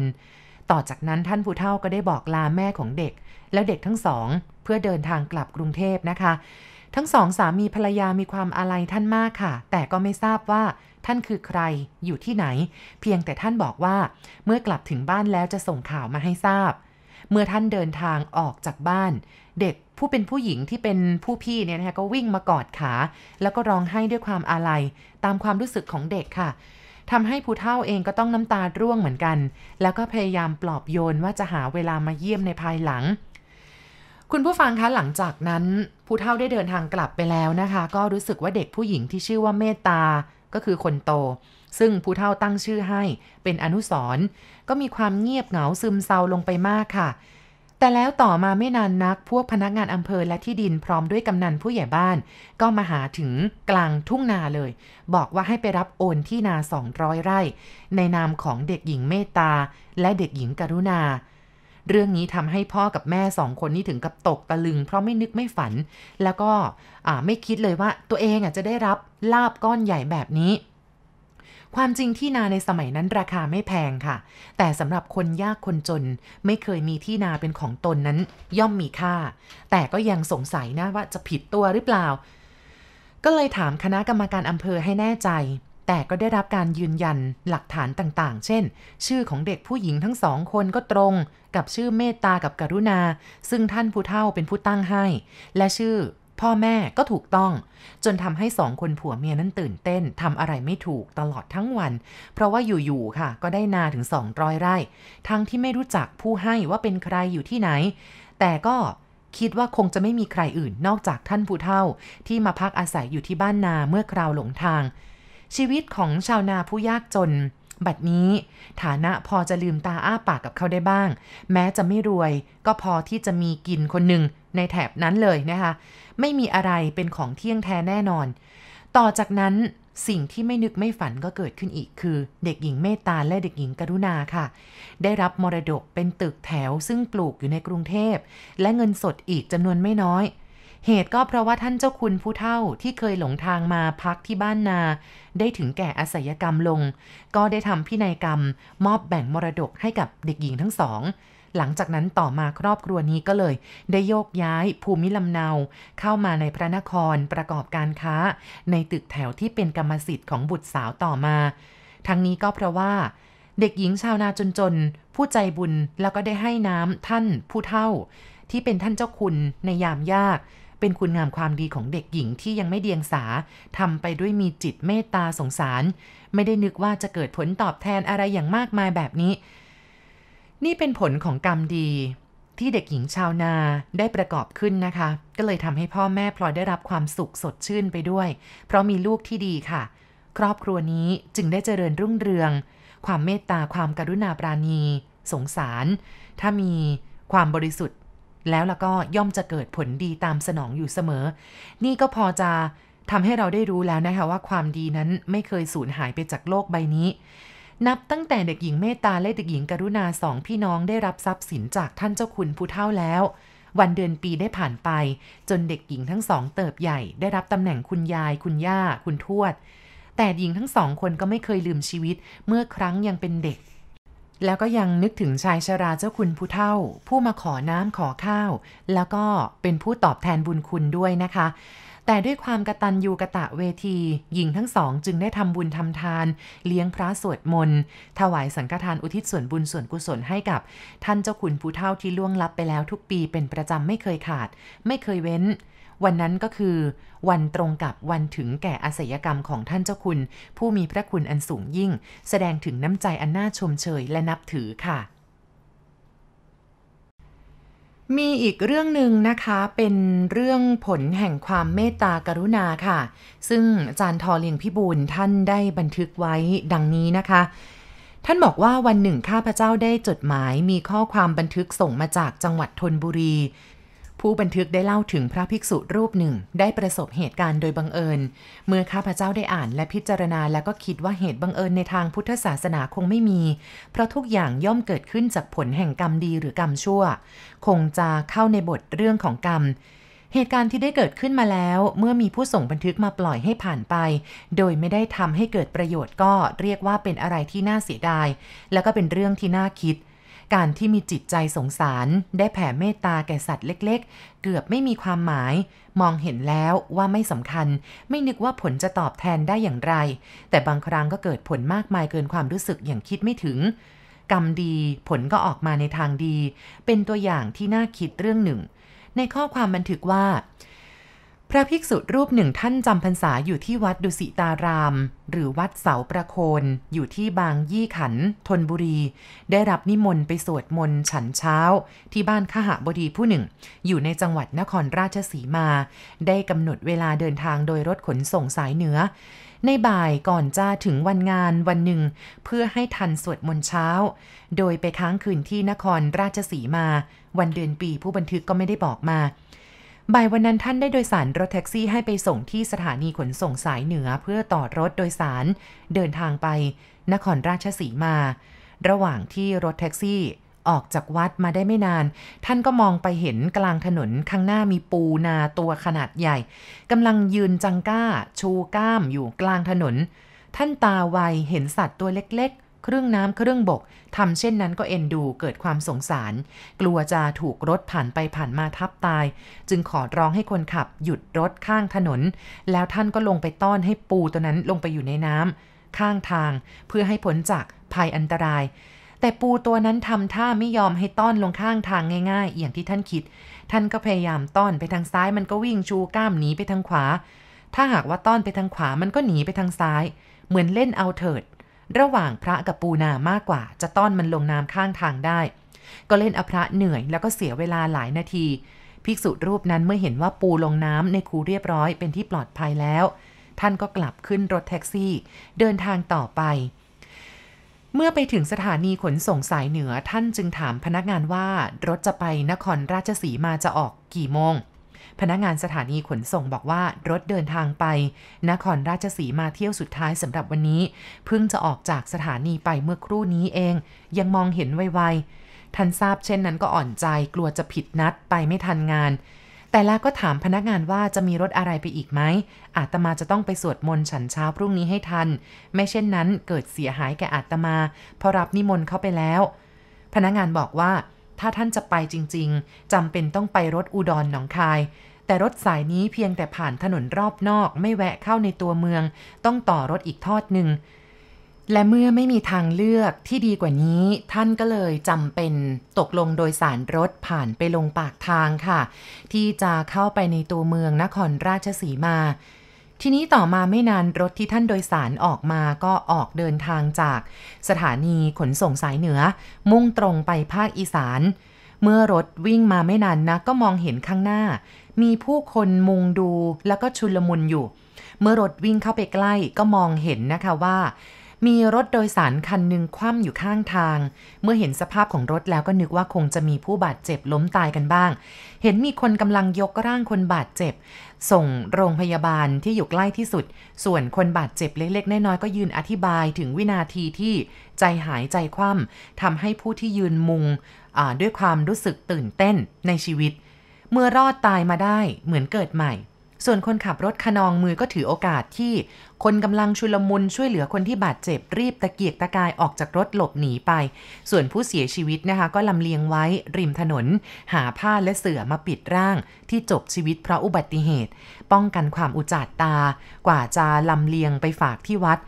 ต่อจากนั้นท่านผู้เฒ่าก็ได้บอกลาแม่ของเด็กแล้วเด็กทั้งสอง เพื่อเดินทางกลับกรุงเทพนะคะ ทั้งสองสามีภรรยามีความอาลัยท่านมากค่ะ แต่ก็ไม่ทราบว่าท่านคือใครอยู่ที่ไหน เพียงแต่ท่านบอกว่า เมื่อกลับถึงบ้านแล้วจะส่งข่าวมาให้ทราบ เมื่อท่านเดินทางออกจากบ้านเด็กผู้เป็นผู้หญิงที่เป็นผู้พี่เนี่ยนะคะก็วิ่งมากอดขา แล้วก็ร้องไห้ด้วยความอาลัยตามความรู้สึกของเด็กค่ะทำให้ผู้เฒ่าเองก็ต้องน้ำตาร่วงเหมือนกัน แล้วก็พยายามปลอบโยนว่าจะหาเวลามาเยี่ยมในภายหลัง คุณผู้ฟังคะหลังจากนั้นผู้เฒ่าได้เดินทางกลับไปแล้วนะคะ ก็รู้สึกว่าเด็กผู้หญิงที่ชื่อว่าเมตตาก็คือคนโต ซึ่งผู้เฒ่าตั้งชื่อให้ เป็นอนุสรก็มีความเงียบเหงา ซึมเซาลงไปมากค่ะแต่แล้วต่อมาไม่นานนักพวกพนักงานอำเภอ และที่ดินพร้อมด้วยกำนันผู้ใหญ่บ้าน ก็มาหาถึงกลางทุ่งนาเลย บอกว่าให้ไปรับโอนที่นา 200 ไร่ ในนามของเด็กหญิงเมตตาและเด็กหญิงกรุณา เรื่องนี้ทำให้พ่อกับแม่สองคนนี้ถึงกับตกตะลึงเพราะไม่นึกไม่ฝันแล้วก็ไม่คิดเลยว่า ตัวเองจะได้รับลาบก้อนใหญ่แบบนี้ความจริงที่นาในสมัยนั้นราคาไม่แพงค่ะ แต่สำหรับคนยากคนจนไม่เคยมีที่นาเป็นของตนนั้นย่อมมีค่า แต่ก็ยังสงสัยนะว่าจะผิดตัวหรือเปล่า ก็เลยถามคณะกรรมการอำเภอให้แน่ใจ แต่ก็ได้รับการยืนยันหลักฐานต่าง ๆ เช่น ชื่อของเด็กผู้หญิงทั้งสองคนก็ตรงกับชื่อเมตตากับกรุณา ซึ่งท่านผู้เฒ่าเป็นผู้ตั้งให้ และชื่อพ่อแม่ก็ถูกต้องจนทำให้สองคนผัวเมียนั้นตื่นเต้นทำอะไรไม่ถูกตลอดทั้งวัน เพราะว่าอยู่ๆค่ะ ก็ได้นาถึง 200 ไร่ ทั้งที่ไม่รู้จักผู้ให้ว่าเป็นใครอยู่ที่ไหน แต่ก็คิดว่าคงจะไม่มีใครอื่นนอกจากท่านผู้เฒ่า ที่มาพักอาศัยอยู่ที่บ้านนาเมื่อคราวหลงทาง ชีวิตของชาวนาผู้ยากจนบัดนี้ ฐานะพอจะลืมตาอ้าปากกับเขาได้บ้าง แม้จะไม่รวยก็พอที่จะมีกินคนหนึ่งในแถบนั้นเลยนะคะไม่มีอะไรเป็นของเที่ยงแท้แน่นอน ต่อจากนั้นสิ่งที่ไม่นึกไม่ฝันก็เกิดขึ้นอีก คือเด็กหญิงเมตตาและเด็กหญิงกรุณาค่ะ ได้รับมรดกเป็นตึกแถวซึ่งปลูกอยู่ในกรุงเทพ และเงินสดอีกจำนวนไม่น้อย เหตุก็เพราะว่าท่านเจ้าคุณผู้เฒ่าที่เคยหลงทางมาพักที่บ้านนา ได้ถึงแก่อศัยกรรมลง ก็ได้ทำพินัยกรรม มอบแบ่งมรดกให้กับเด็กหญิงทั้งสองหลังจากนั้นต่อมาครอบครัวนี้ก็เลยได้โยกย้ายภูมิลำเนา เข้ามาในพระนครประกอบการค้า ในตึกแถวที่เป็นกรรมสิทธิ์ของบุตรสาวต่อมา ทั้งนี้ก็เพราะว่า เด็กหญิงชาวนาจน ๆ ผู้ใจบุญแล้วก็ได้ให้น้ำท่านผู้เท่าที่เป็นท่านเจ้าคุณ ในยามยาก เป็นคุณงามความดีของเด็กหญิงที่ยังไม่เดียงสาทำไปด้วยมีจิตเมตตาสงสาร ไม่ได้นึกว่าจะเกิดผลตอบแทนอะไรอย่างมากมายแบบนี้นี่เป็นผลของกรรมดีที่เด็กหญิงชาวนาได้ประกอบขึ้นนะคะ ก็เลยทำให้พ่อแม่พลอยได้รับความสุขสดชื่นไปด้วย เพราะมีลูกที่ดีค่ะ ครอบครัวนี้จึงได้เจริญรุ่งเรือง ความเมตตาความกรุณาปราณี สงสาร ถ้ามีความบริสุทธิ์ แล้วแล้วก็ย่อมจะเกิดผลดีตามสนองอยู่เสมอ นี่ก็พอจะทำให้เราได้รู้แล้วนะคะว่าความดีนั้นไม่เคยสูญหายไปจากโลกใบนี้นับตั้งแต่เด็กหญิงเมตตาและเด็กหญิงกรุณาสองพี่น้องได้รับทรัพย์สินจากท่านเจ้าคุณผู้เฒ่าแล้ว วันเดือนปีได้ผ่านไป จนเด็กหญิงทั้งสอง เติบใหญ่ได้รับตำแหน่งคุณยายคุณย่าคุณทวดแต่หญิงทั้งสองคนก็ไม่เคยลืมชีวิต เมื่อครั้งยังเป็นเด็ก แล้วก็ยังนึกถึงชายชราเจ้าคุณผู้เฒ่า ผู้มาขอน้ำขอข้าว แล้วก็เป็นผู้ตอบแทนบุญคุณด้วยนะคะแต่ด้วยความกระตันยูกะตะเวที หญิงทั้งสองจึงได้ทำบุญทำทาน เลี้ยงพระสวดมนต์ถวายสังฆทานอุทิศส่วนบุญส่วนกุศลให้กับ ท่านเจ้าขุนผู้เท่าที่ล่วงลับไปแล้วทุกปีเป็นประจำไม่เคยขาด ไม่เคยเว้น วันนั้นก็คือวันตรงกับวันถึงแก่อาศยกรรมของท่านเจ้าคุณ ผู้มีพระคุณอันสูงยิ่ง แสดงถึงน้ำใจอันน่าชมเชยและนับถือค่ะมีอีกเรื่องหนึ่งนะคะเป็นเรื่องผลแห่งความเมตตากรุณาค่ะ ซึ่งอาจารย์ทอเลียงพิบูลท่านได้บันทึกไว้ดังนี้นะคะ ท่านบอกว่าวันหนึ่งข้าพเจ้าได้จดหมายมีข้อความบันทึกส่งมาจากจังหวัดทนบุรีผู้บันทึกได้เล่าถึงพระภิกษุรูปหนึ่ง ได้ประสบเหตุการณ์โดยบังเอิญ เมื่อข้าพเจ้าได้อ่านและพิจารณาแล้วก็คิดว่าเหตุบังเอิญในทางพุทธศาสนาคงไม่มี เพราะทุกอย่างย่อมเกิดขึ้นจากผลแห่งกรรมดีหรือกรรมชั่ว คงจะเข้าในบทเรื่องของกรรม เหตุการณ์ที่ได้เกิดขึ้นมาแล้ว เมื่อมีผู้ส่งบันทึกมาปล่อยให้ผ่านไป โดยไม่ได้ทำให้เกิดประโยชน์ก็เรียกว่าเป็นอะไรที่น่าเสียดาย และก็เป็นเรื่องที่น่าคิดเการ ที่มีจิตใจสงสาร ได้แผ่เมตตาแก่สัตว์เล็ก ๆ เกือบไม่มีความหมาย มองเห็นแล้วว่าไม่สำคัญ ไม่นึกว่าผลจะตอบแทนได้อย่างไร แต่บางครั้ง ก็เกิดผลมากมายเกินความรู้สึกอย่างคิดไม่ถึง กรรมดี ผลก็ออกมาในทางดี เป็นตัวอย่างที่น่าคิดเรื่องหนึ่ง ในข้อความบันทึกว่าพระภิกษุรูปหนึ่งท่านจำพรรษาอยู่ที่วัดดุสิตาราม หรือวัดเสาประโคนอยู่ที่บางยี่ขันธนบุรี ได้รับนิมนต์ไปสวดมนต์ฉันเช้า ที่บ้านขหบดีผู้หนึ่ง อยู่ในจังหวัดนครราชสีมาได้กำหนดเวลาเดินทางโดยรถขนส่งสายเหนือ ในบ่ายก่อนจะถึงวันงานวันหนึ่ง เพื่อให้ทันสวดมนต์เช้า โดยไปค้างคืนที่นครราชสีมา วันเดือนปีผู้บันทึกก็ไม่ได้บอกมาบ่ายวันนั้น ท่านได้โดยสารรถแท็กซี่ให้ไปส่งที่สถานี ขนส่งสายเหนือเพื่อต่อรถโดยสาร เดินทางไป นครราชสีมา ระหว่างที่รถแท็กซี่ออกจากวัดมาได้ไม่นาน ท่านก็มองไปเห็นกลางถนนข้างหน้ามีปูนาตัวขนาดใหญ่กำลังยืนจังก้าชูก้ามอยู่กลางถนน ท่านตาไวเห็นสัตว์ตัวเล็กๆครึ่งน้ำครึ่งบกทำเช่นนั้นก็เอ็นดูเกิดความสงสาร กลัวจะถูกรถผ่านไปผ่านมาทับตาย จึงขอร้องให้คนขับหยุดรถข้างถนน แล้วท่านก็ลงไปต้อนให้ปูตัวนั้นลงไปอยู่ในน้ำข้างทางเพื่อให้พ้นจากภัยอันตราย แต่ปูตัวนั้นทำท่าไม่ยอมให้ต้อนลงข้างทางง่ายๆ อย่างที่ท่านคิด ท่านก็พยายามต้อนไปทางซ้าย มันก็วิ่งชูกล้ามหนีไปทางขวา ถ้าหากว่าต้อนไปทางขวามันก็หนีไปทางซ้ายเหมือนเล่นเอาเถิดระหว่างพระกับปูนามากกว่า จะต้อนมันลงน้ำข้างทางได้ ก็เล่นอพระเหนื่อยแล้วก็เสียเวลาหลายนาที ภิกษุรูปนั้นเมื่อเห็นว่าปูลงน้ำในคูเรียบร้อยเป็นที่ปลอดภัยแล้ว ท่านก็กลับขึ้นรถแท็กซี่ เดินทางต่อไป เมื่อไปถึงสถานีขนส่งสายเหนือท่านจึงถามพนักงานว่ารถจะไปนครราชสีมาจะออกกี่โมงพนักงานสถานีขนส่งบอกว่า รถเดินทางไป นครราชสีมาเที่ยวสุดท้ายสำหรับวันนี้ เพิ่งจะออกจากสถานีไปเมื่อครู่นี้เอง ยังมองเห็นไวๆท่านทราบเช่นนั้นก็อ่อนใจกลัวจะผิดนัดไปไม่ทันงาน แต่แล้วก็ถามพนักงานว่าจะมีรถอะไรไปอีกไหมอาตมาจะต้องไปสวดมนต์ฉันเช้าพรุ่งนี้ให้ทันไม่เช่นนั้นเกิดเสียหายแก่อาตมาเพราะรับนิมนต์เข้าไปแล้ว พนักงานบอกว่าถ้าท่านจะไปจริงๆ จำเป็นต้องไปรถอุดรหนองคาย แต่รถสายนี้เพียงแต่ผ่านถนนรอบนอก ไม่แวะเข้าในตัวเมือง ต้องต่อรถอีกทอดหนึ่ง และเมื่อไม่มีทางเลือกที่ดีกว่านี้ ท่านก็เลยจำเป็นตกลงโดยสารรถผ่านไปลงปากทางค่ะ ที่จะเข้าไปในตัวเมืองนครราชสีมาทีนี้ต่อมาไม่นานรถที่ท่านโดยสารออกมาก็ออกเดินทางจากสถานีขนส่งสายเหนือ มุ่งตรงไปภาคอีสาน เมื่อรถวิ่งมาไม่นานนะก็มองเห็นข้างหน้า มีผู้คนมุงดูแล้วก็ชุลมุนอยู่ เมื่อรถวิ่งเข้าไปใกล้ก็มองเห็นนะคะว่ามีรถโดยสารคันหนึ่งคว่ำอยู่ข้างทาง เมื่อเห็นสภาพของรถแล้วก็นึกว่าคงจะมีผู้บาดเจ็บล้มตายกันบ้าง เห็นมีคนกำลังยกร่างคนบาดเจ็บ ส่งโรงพยาบาลที่อยู่ใกล้ที่สุด ส่วนคนบาดเจ็บเล็กๆน้อยๆก็ยืนอธิบายถึงวินาทีที่ใจหายใจคว่ำทำให้ผู้ที่ยืนมุงด้วยความรู้สึกตื่นเต้นในชีวิต เมื่อรอดตายมาได้เหมือนเกิดใหม่ส่วนคนขับรถขนองมือก็ถือโอกาสที่ คนกำลังชุลมุนช่วยเหลือคนที่บาดเจ็บรีบตะเกียกตะกายออกจากรถหลบหนีไป ส่วนผู้เสียชีวิตนะคะก็ลำเลียงไว้ริมถนน หาผ้าและเสื่อมาปิดร่างที่จบชีวิตเพราะอุบัติเหตุ ป้องกันความอุจาตา กว่าจะลำเลียงไปฝากที่วัด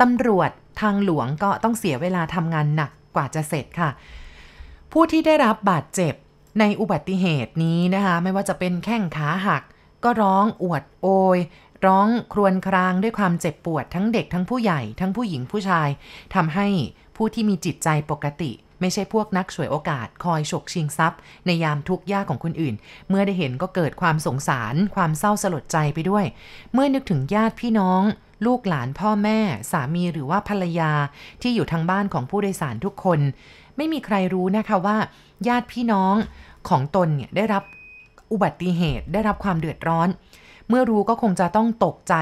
ตำรวจทางหลวงก็ต้องเสียเวลาทำงานหนักกว่าจะเสร็จค่ะ ผู้ที่ได้รับบาดเจ็บในอุบัติเหตุนี้นะคะไม่ว่าจะเป็นแข้งขาหักก็ร้องอวดโอย ร้องครวญครางด้วยความเจ็บปวดทั้งเด็ก ทั้งผู้ใหญ่ทั้งผู้หญิงผู้ชายทำให้ผู้ที่มีจิตใจปกติ ไม่ใช่พวกนักสวยโอกาส คอยฉกชิงทรัพย์ ในยามทุกข์ยากของคนอื่น เมื่อได้เห็นก็เกิดความสงสารความเศร้าสลดใจไปด้วย เมื่อนึกถึงญาติพี่น้อง ลูกหลานพ่อแม่ สามีหรือว่าภรรยาที่อยู่ทางบ้านของผู้โดยสารทุกคน ไม่มีใครรู้นะคะว่า ญาติพี่น้องของตนเนี่ยได้รับอุบัติเหตุได้รับความเดือดร้อน เมื่อรู้ก็คงจะต้องตกใจ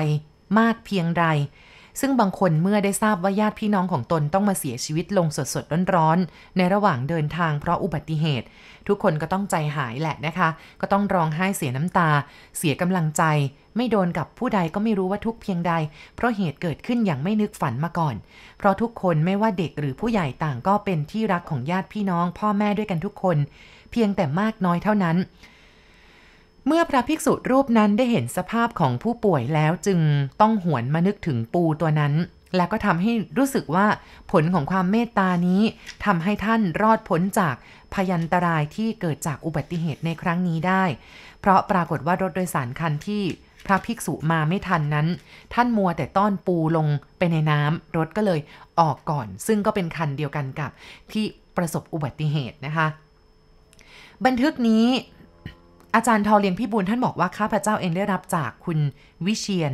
มากเพียงใด ซึ่งบางคนเมื่อได้ทราบว่าญาติพี่น้องของตน ต้องมาเสียชีวิตลงสดๆร้อนๆ ในระหว่างเดินทาง เพราะอุบัติเหตุ ทุกคนก็ต้องใจหายแหละนะคะ ก็ต้องร้องไห้เสียน้ำตา เสียกำลังใจ ไม่โดนกับผู้ใดก็ไม่รู้ว่าทุกเพียงใด เพราะเหตุเกิดขึ้นอย่างไม่นึกฝันมาก่อน เพราะทุกคนไม่ว่าเด็กหรือผู้ใหญ่ต่างก็เป็นที่รักของญาติพี่น้อง พ่อแม่ด้วยกันทุกคน เพียงแต่มากน้อยเท่านั้นเมื่อพระภิกษุรูปนั้นได้เห็นสภาพของผู้ป่วยแล้วจึงต้องหวนมานึกถึงปูตัวนั้น และก็ทำให้รู้สึกว่าผลของความเมตตานี้ทำให้ท่านรอดพ้นจากพยันตรายที่เกิดจากอุบัติเหตุในครั้งนี้ได้ เพราะปรากฏว่ารถโดยสารคัน ที่พระภิกษุมาไม่ทันนั้น ท่าน มัวแต่ต้อนปูลงไปในน้ำรถก็เลยออกก่อน ซึ่งก็เป็นคันเดียวกันกับที่ประสบอุบัติเหตุนะคะ บันทึกนี้อาจารย์ทอเลียงพี่บูญท่านบอกว่าข้าพเจ้าเองได้รับจากคุณวิเชียน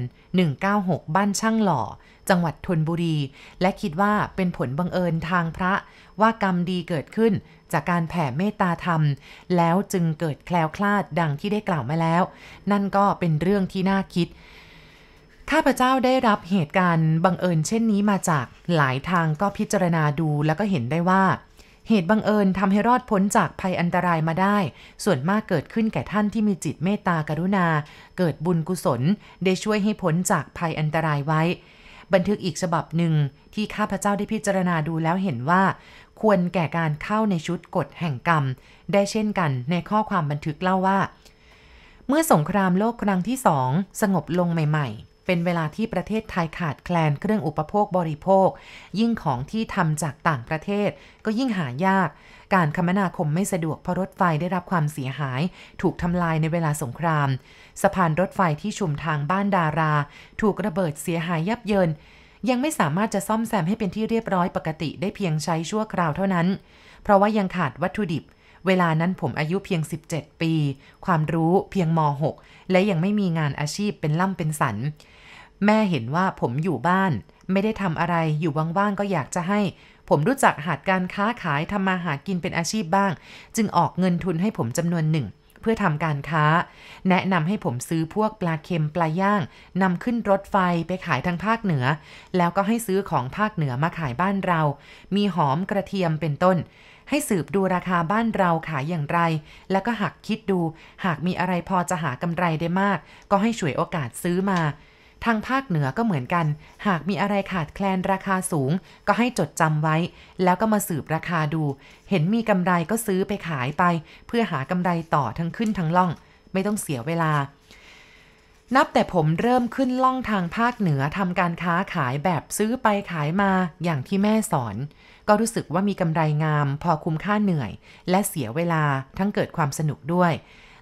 196บ้านช่างหล่อ จังหวัดทนบุรี และคิดว่าเป็นผลบังเอิญทางพระว่ากรรมดีเกิดขึ้นจากการแผ่เมตตาธรรมแล้วจึงเกิดแคล้วคลาดดังที่ได้กล่าวมาแล้ว นั่นก็เป็นเรื่องที่น่าคิดข้าพเจ้าได้รับเหตุการณ์บังเอิญ เช่นนี้มาจากหลายทางก็พิจารณาดูแล้วก็เห็นได้ว่าเหตุบังเอิญทำให้รอดพ้นจากภัยอันตรายมาได้ ส่วนมากเกิดขึ้นแก่ท่านที่มีจิตเมตตากรุณา เกิดบุญกุศลได้ช่วยให้พ้นจากภัยอันตรายไว้ บันทึกอีกฉบับหนึ่งที่ข้าพเจ้าได้พิจารณาดูแล้วเห็นว่า ควรแก่การเข้าในชุดกฎแห่งกรรม ได้เช่นกันในข้อความบันทึกเล่าว่า เมื่อสงครามโลกครั้งที่สองสงบลงใหม่ ๆเป็นเวลาที่ประเทศไทยขาดแคลนเครื่องอุปโภคบริโภค ยิ่งของที่ทำจากต่างประเทศก็ยิ่งหายาก การคมนาคมไม่สะดวก เพราะรถไฟได้รับความเสียหาย ถูกทำลายในเวลาสงคราม สะพานรถไฟที่ชุมทางบ้านดารา ถูกระเบิดเสียหายยับเยิน ยังไม่สามารถจะซ่อมแซมให้เป็นที่เรียบร้อยปกติได้เพียงใช้ชั่วคราวเท่านั้น เพราะว่ายังขาดวัตถุดิบ เวลานั้นผมอายุเพียง 17 ปี ความรู้เพียงม .6 และยังไม่มีงานอาชีพเป็นล่ำเป็นสันแม่เห็นว่าผมอยู่บ้าน ไม่ได้ทำอะไรอยู่ว่างๆก็อยากจะให้ ผมรู้จักหัดการค้าขายทำมาหากินเป็นอาชีพบ้าง จึงออกเงินทุนให้ผมจำนวนหนึ่ง เพื่อทำการค้า แนะนำให้ผมซื้อพวกปลาเค็มปลาย่างนำขึ้นรถไฟไปขายทางภาคเหนือ แล้วก็ให้ซื้อของภาคเหนือมาขายบ้านเรา มีหอมกระเทียมเป็นต้น ให้สืบดูราคาบ้านเราขายอย่างไร แล้วก็หักคิดดู หากมีอะไรพอจะหากำไรได้มาก ก็ให้ช่วยโอกาสซื้อมาทางภาคเหนือก็เหมือนกัน หากมีอะไรขาดแคลนราคาสูง ก็ให้จดจำไว้ แล้วก็มาสืบราคาดู เห็นมีกำไรก็ซื้อไปขายไป เพื่อหากำไรต่อทั้งขึ้นทั้งล่อง ไม่ต้องเสียเวลา นับแต่ผมเริ่มขึ้นล่องทางภาคเหนือทำการค้าขายแบบซื้อไปขายมาอย่างที่แม่สอน ก็รู้สึกว่ามีกำไรงามพอคุ้มค่าเหนื่อย และเสียเวลาทั้งเกิดความสนุกด้วย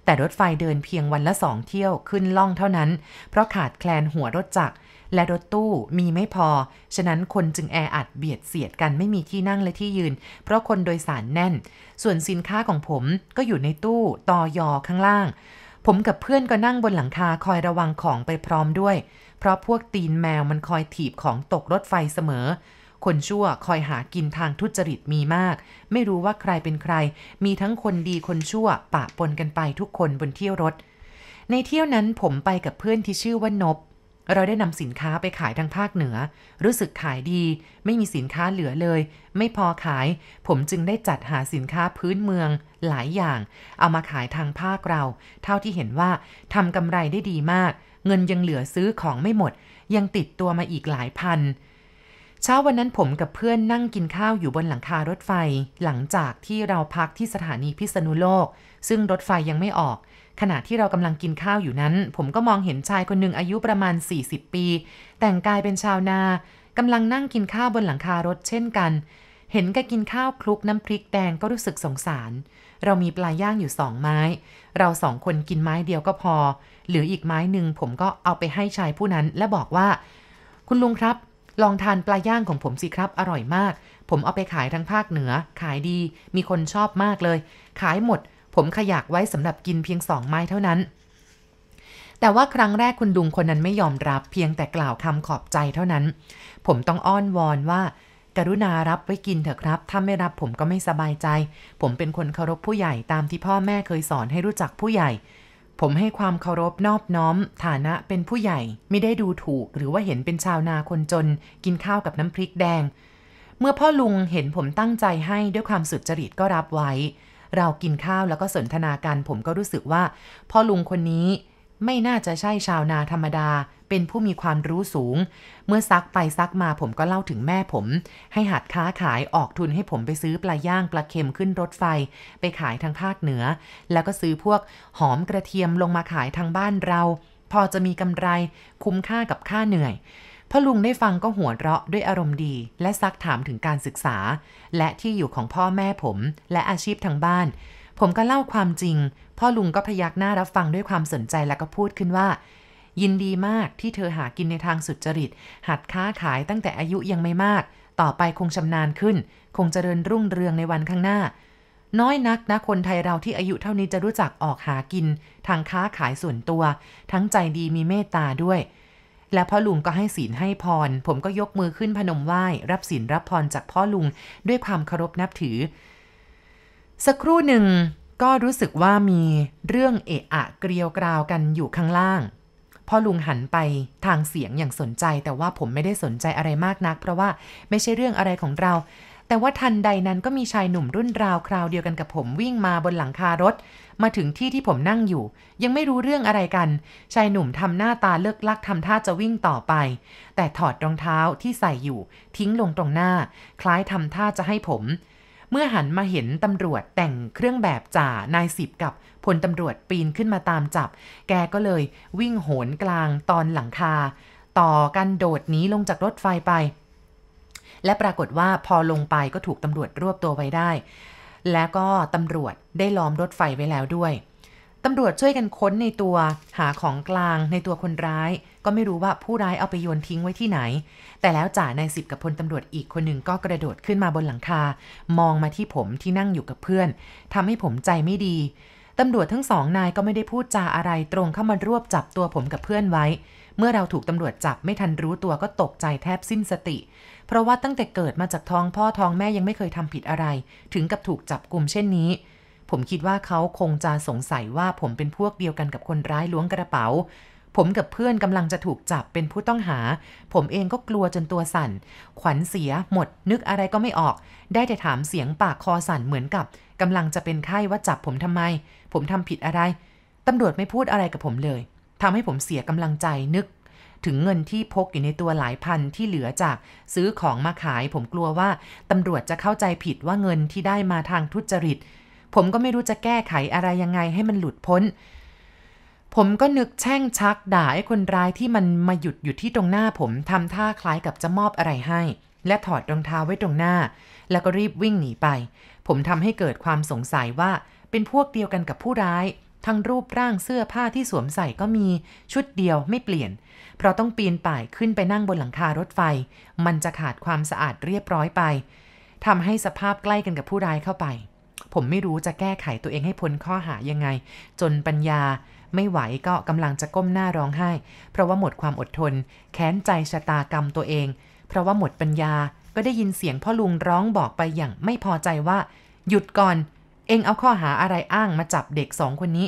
แต่รถไฟเดินเพียงวันละสองเที่ยวขึ้นล่องเท่านั้น เพราะขาดแคลนหัวรถจักรและรถตู้มีไม่พอฉะนั้นคนจึงแออัดเบียดเสียดกันไม่มีที่นั่งและที่ยืน เพราะคนโดยสารแน่น ส่วนสินค้าของผมก็อยู่ในตู้ตอยอข้างล่าง ผมกับเพื่อนก็นั่งบนหลังคาคอยระวังของไปพร้อมด้วย เพราะพวกตีนแมวมันคอยถีบของตกรถไฟเสมอคนชั่วคอยหากินทางทุจริตมีมาก ไม่รู้ว่าใครเป็นใคร มีทั้งคนดีคนชั่วปะปนกันไปทุกคนบนเที่ยวรถ ในเที่ยวนั้นผมไปกับเพื่อนที่ชื่อว่านบเราได้นำสินค้าไปขายทางภาคเหนือ รู้สึกขายดี ไม่มีสินค้าเหลือเลย ไม่พอขาย ผมจึงได้จัดหาสินค้าพื้นเมืองหลายอย่างเอามาขายทางภาคเรา เท่าที่เห็นว่าทำกำไรได้ดีมาก เงินยังเหลือซื้อของไม่หมด ยังติดตัวมาอีกหลายพันเช้าวันนั้นผมกับเพื่อนนั่งกินข้าวอยู่บนหลังคารถไฟ หลังจากที่เราพักที่สถานีพิษณุโลก ซึ่งรถไฟยังไม่ออก ขณะที่เรากำลังกินข้าวอยู่นั้น ผมก็มองเห็นชายคนหนึ่งอายุประมาณ 40 ปี แต่งกายเป็นชาวนากำลังนั่งกินข้าวบนหลังคารถ เช่นกัน เห็นแกกินข้าวคลุกน้ำพริกแดงก็รู้สึกสงสาร เรามีปลาย่างอยู่สองไม้ เราสองคนกินไม้เดียวก็พอเหลืออีกไม้หนึ่งผมก็เอาไปให้ชายผู้นั้นและบอกว่า คุณลุงครับลองทานปลาย่างของผมสิครับอร่อยมาก ผมเอาไปขายทั้งภาคเหนือขายดี มีคนชอบมากเลย ขายหมด ผมขยักไว้สำหรับกินเพียงสองไม้เท่านั้น แต่ว่าครั้งแรกคุณดุงคนนั้นไม่ยอมรับเพียงแต่กล่าวคำขอบใจเท่านั้น ผมต้องอ้อนวอนว่าการุณารับไว้กินเถอะครับ ถ้าไม่รับผมก็ไม่สบายใจ ผมเป็นคนเคารพผู้ใหญ่ตามที่พ่อแม่เคยสอนให้รู้จักผู้ใหญ่ผมให้ความเคารพนอบน้อม ฐานะเป็นผู้ใหญ่ ไม่ได้ดูถูก หรือว่าเห็นเป็นชาวนาคนจน กินข้าวกับน้ำพริกแดง เมื่อพ่อลุงเห็นผมตั้งใจให้ด้วยความสุดจริตก็รับไว้ เรากินข้าวแล้วก็สนทนากันผมก็รู้สึกว่า พ่อลุงคนนี้ไม่น่าจะใช่ชาวนาธรรมดา เป็นผู้มีความรู้สูง เมื่อซักไปซักมาผมก็เล่าถึงแม่ผม ให้หัดค้าขายออกทุนให้ผมไปซื้อปลาย่างปลาเค็มขึ้นรถไฟ ไปขายทางภาคเหนือ แล้วก็ซื้อพวกหอมกระเทียมลงมาขายทางบ้านเรา พอจะมีกำไรคุ้มค่ากับค่าเหนื่อยพ่อลุงได้ฟังก็หัวเราะด้วยอารมณ์ดี และซักถามถึงการศึกษา และที่อยู่ของพ่อแม่ผมและอาชีพทางบ้าน ผมก็เล่าความจริงพ่อลุงก็พยักหน้ารับฟังด้วยความสนใจแล้วก็พูดขึ้นว่า ยินดีมากที่เธอหากินในทางสุจริต หัดค้าขายตั้งแต่อายุยังไม่มาก ต่อไปคงชำนาญขึ้น คงจเจริญรุ่งเรืองในวันข้างหน้า น้อยนักนะคนไทยเราที่อายุเท่านี้จะรู้จักออกหากิน ทางค้าขายส่วนตัว ทั้งใจดีมีเมตตาด้วย และพ่อลุงก็ให้ศีลให้พร ผมก็ยกมือขึ้นพนมไหว้ รับศีลรับพรจากพ่อลุงด้วยความเคารพนับถือ สักครู่หนึ่งก็รู้สึกว่ามีเรื่องเอะอะเกลียวกราวกันอยู่ข้างล่างพ่อลุงหันไปทางเสียงอย่างสนใจแต่ว่าผมไม่ได้สนใจอะไรมากนัก เพราะว่าไม่ใช่เรื่องอะไรของเรา แต่ว่าทันใดนั้นก็มีชายหนุ่มรุ่นราวคราวเดียวกันกับผมวิ่งมาบนหลังคารถ มาถึงที่ที่ผมนั่งอยู่ ยังไม่รู้เรื่องอะไรกัน ชายหนุ่มทำหน้าตาเลิกลักทำท่าจะวิ่งต่อไป แต่ถอดรองเท้าที่ใส่อยู่ ทิ้งลงตรงหน้า คล้ายทำท่าจะให้ผมเมื่อหันมาเห็นตำรวจแต่งเครื่องแบบจ่านายสิบกับพลตำรวจปีนขึ้นมาตามจับ แกก็เลยวิ่งโหนกลางตอนหลังคา ต่อกันโดดหนีลงจากรถไฟไป และปรากฏว่าพอลงไปก็ถูกตำรวจรวบตัวไว้ได้ และก็ตำรวจได้ล้อมรถไฟ ไว้แล้วด้วย ตำรวจช่วยกันค้นในตัวหาของกลาง ในตัวคนร้ายก็ไม่รู้ว่าผู้ร้ายเอาไปโยนทิ้งไว้ที่ไหน แต่แล้วจ่านายสิบกับพลตำรวจอีกคนหนึ่งก็กระโดดขึ้นมาบนหลังคา มองมาที่ผมที่นั่งอยู่กับเพื่อน ทำให้ผมใจไม่ดี ตำรวจทั้งสองนายก็ไม่ได้พูดจาอะไรตรงเข้ามารวบจับตัวผมกับเพื่อนไว้ เมื่อเราถูกตำรวจจับไม่ทันรู้ตัวก็ตกใจแทบสิ้นสติ เพราะว่าตั้งแต่เกิดมาจากท้องพ่อท้องแม่ยังไม่เคยทำผิดอะไร ถึงกับถูกจับกลุ่มเช่นนี้ ผมคิดว่าเขาคงจะสงสัยว่าผมเป็นพวกเดียวกันกับคนร้ายล้วงกระเป๋าผมกับเพื่อนกำลังจะถูกจับเป็นผู้ต้องหา ผมเองก็กลัวจนตัวสัน่น ขวัญเสียหมด นึกอะไรก็ไม่ออก ได้แต่ถามเสียงปาก คอสั่นเหมือนกับกำลังจะเป็นไข้ว่าจับผมทำไม ผมทำผิดอะไร ตำรวจไม่พูดอะไรกับผมเลยทำให้ผมเสียกำลังใจนึก ถึงเงินที่พกอยู่ในตัวหลายพันที่เหลือจาก ซื้อของมาขาย ผมกลัวว่าตำรวจจะเข้าใจผิดว่าเงินที่ได้มาทางทุจริต ผมก็ไม่รู้จะแก้ไขอะไรยังไงให้มันหลุดพ้นผมก็นึกแช่งชักด่าไอ้คนร้ายที่มันมาหยุดอยู่ที่ตรงหน้าผมทำท่าคล้ายกับจะมอบอะไรให้ และถอดรองเท้าไว้ตรงหน้า แล้วก็รีบวิ่งหนีไป ผมทำให้เกิดความสงสัยว่าเป็นพวกเดียวกันกับผู้ร้าย ทั้งรูปร่างเสื้อผ้าที่สวมใส่ก็มีชุดเดียวไม่เปลี่ยน เพราะต้องปีนป่ายขึ้นไปนั่งบนหลังคารถไฟ มันจะขาดความสะอาดเรียบร้อยไปทำให้สภาพใกล้กันกับผู้ร้ายเข้าไป ผมไม่รู้จะแก้ไขตัวเองให้พ้นข้อหายังไง จนปัญญาไม่ไหวก็กำลังจะก้มหน้าร้องไห้ เพราะว่าหมดความอดทน แค้นใจชะตากรรมตัวเอง เพราะว่าหมดปัญญาก็ได้ยินเสียงพ่อลุงร้องบอกไปอย่างไม่พอใจว่า หยุดก่อน เองเอาข้อหาอะไรอ้างมาจับเด็กสองคนนี้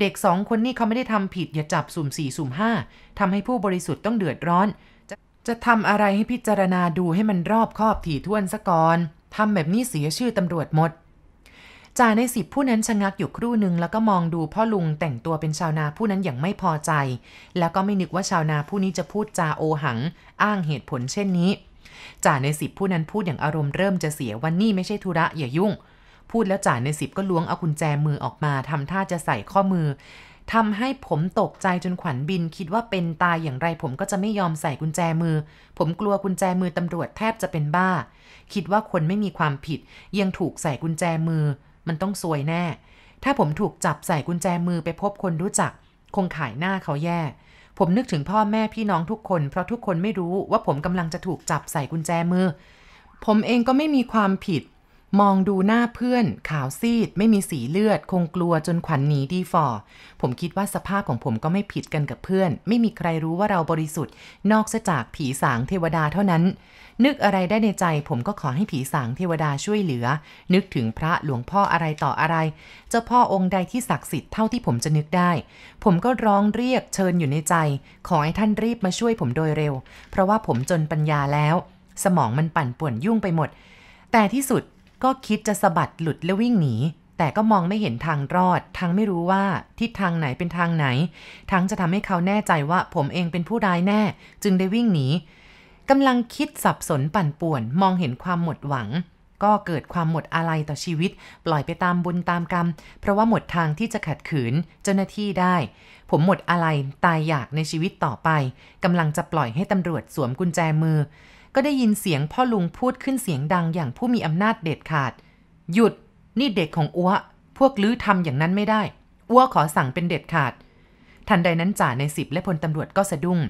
เด็กสองคนนี้เขาไม่ได้ทำผิดอย่าจับ สุ่มสี่สุ่มห้าทำให้ผู้บริสุทธิ์ต้องเดือดร้อน จะจะทำอะไรให้พิจารณาดูให้มันรอบคอบถี่ถ้วนซะก่อนทำแบบนี้เสียชื่อตำรวจหมดจ่าในสิบผู้นั้นชะงักอยู่ครู่หนึ่งแล้วก็มองดูพ่อลุงแต่งตัวเป็นชาวนาผู้นั้นอย่างไม่พอใจ แล้วก็ไม่นึกว่าชาวนาผู้นี้จะพูดจาโอหัง อ้างเหตุผลเช่นนี้จ่าในสิบผู้นั้นพูดอย่างอารมณ์เริ่มจะเสียวันนี่ไม่ใช่ธุระอย่ายุ่ง พูดแล้วจ่าในสิบก็ล้วงเอากุญแจมือออกมาทำท่าจะใส่ข้อมือทำให้ผมตกใจจนขวัญบิน คิดว่าเป็นตายอย่างไรผมก็จะไม่ยอมใส่กุญแจมือ ผมกลัวกุญแจมือตำรวจแทบจะเป็นบ้า คิดว่าคนไม่มีความผิด ยังถูกใส่กุญแจมือมันต้องซวยแน่ ถ้าผมถูกจับใส่กุญแจมือไปพบคนรู้จัก คงขายหน้าเขาแย่ ผมนึกถึงพ่อแม่พี่น้องทุกคน เพราะทุกคนไม่รู้ว่าผมกำลังจะถูกจับใส่กุญแจมือ ผมเองก็ไม่มีความผิดมองดูหน้าเพื่อนขาวซีด ไม่มีสีเลือด คงกลัวจนขวัญหนนีดีฟอผมคิดว่าสภาพของผมก็ไม่ผิดกันกับเพื่อน ไม่มีใครรู้ว่าเราบริสุทธิ์ นอกจากผีสางเทวดาเท่านั้น นึกอะไรได้ในใจผมก็ขอให้ผีสางเทวดาช่วยเหลือ นึกถึงพระหลวงพ่ออะไรต่ออะไรเจ้าพ่อองค์ใดที่ศักดิ์สิทธิ์เท่าที่ผมจะนึกได้ ผมก็ร้องเรียกเชิญอยู่ในใจ ขอให้ท่านรีบมาช่วยผมโดยเร็ว เพราะว่าผมจนปัญญาแล้ว สมองมันปั่นป่วนยุ่งไปหมด แต่ที่สุดก็คิดจะสะบัดหลุดและวิ่งหนี แต่ก็มองไม่เห็นทางรอด ทั้งไม่รู้ว่าทิศทางไหนเป็นทางไหน ทั้งจะทำให้เขาแน่ใจว่าผมเองเป็นผู้ร้ายแน่จึงได้วิ่งหนีกำลังคิดสับสนปั่นป่วนมองเห็นความหมดหวัง ก็เกิดความหมดอะไรต่อชีวิต ปล่อยไปตามบุญตามกรรม เพราะว่าหมดทางที่จะขัดขืนเจ้าหน้าที่ได้ ผมหมดอะไรตายอยากในชีวิตต่อไปกำลังจะปล่อยให้ตำรวจสวมกุญแจมือก็ได้ยินเสียงพ่อลุงพูดขึ้นเสียงดังอย่างผู้มีอำนาจเด็ดขาด หยุด นี่เด็กของอัวพวกลื้อทำอย่างนั้นไม่ได้ อัวขอสั่งเป็นเด็ดขาด ทันใดนั้นจ่าในสิบและพลตำรวจก็สะดุ้ง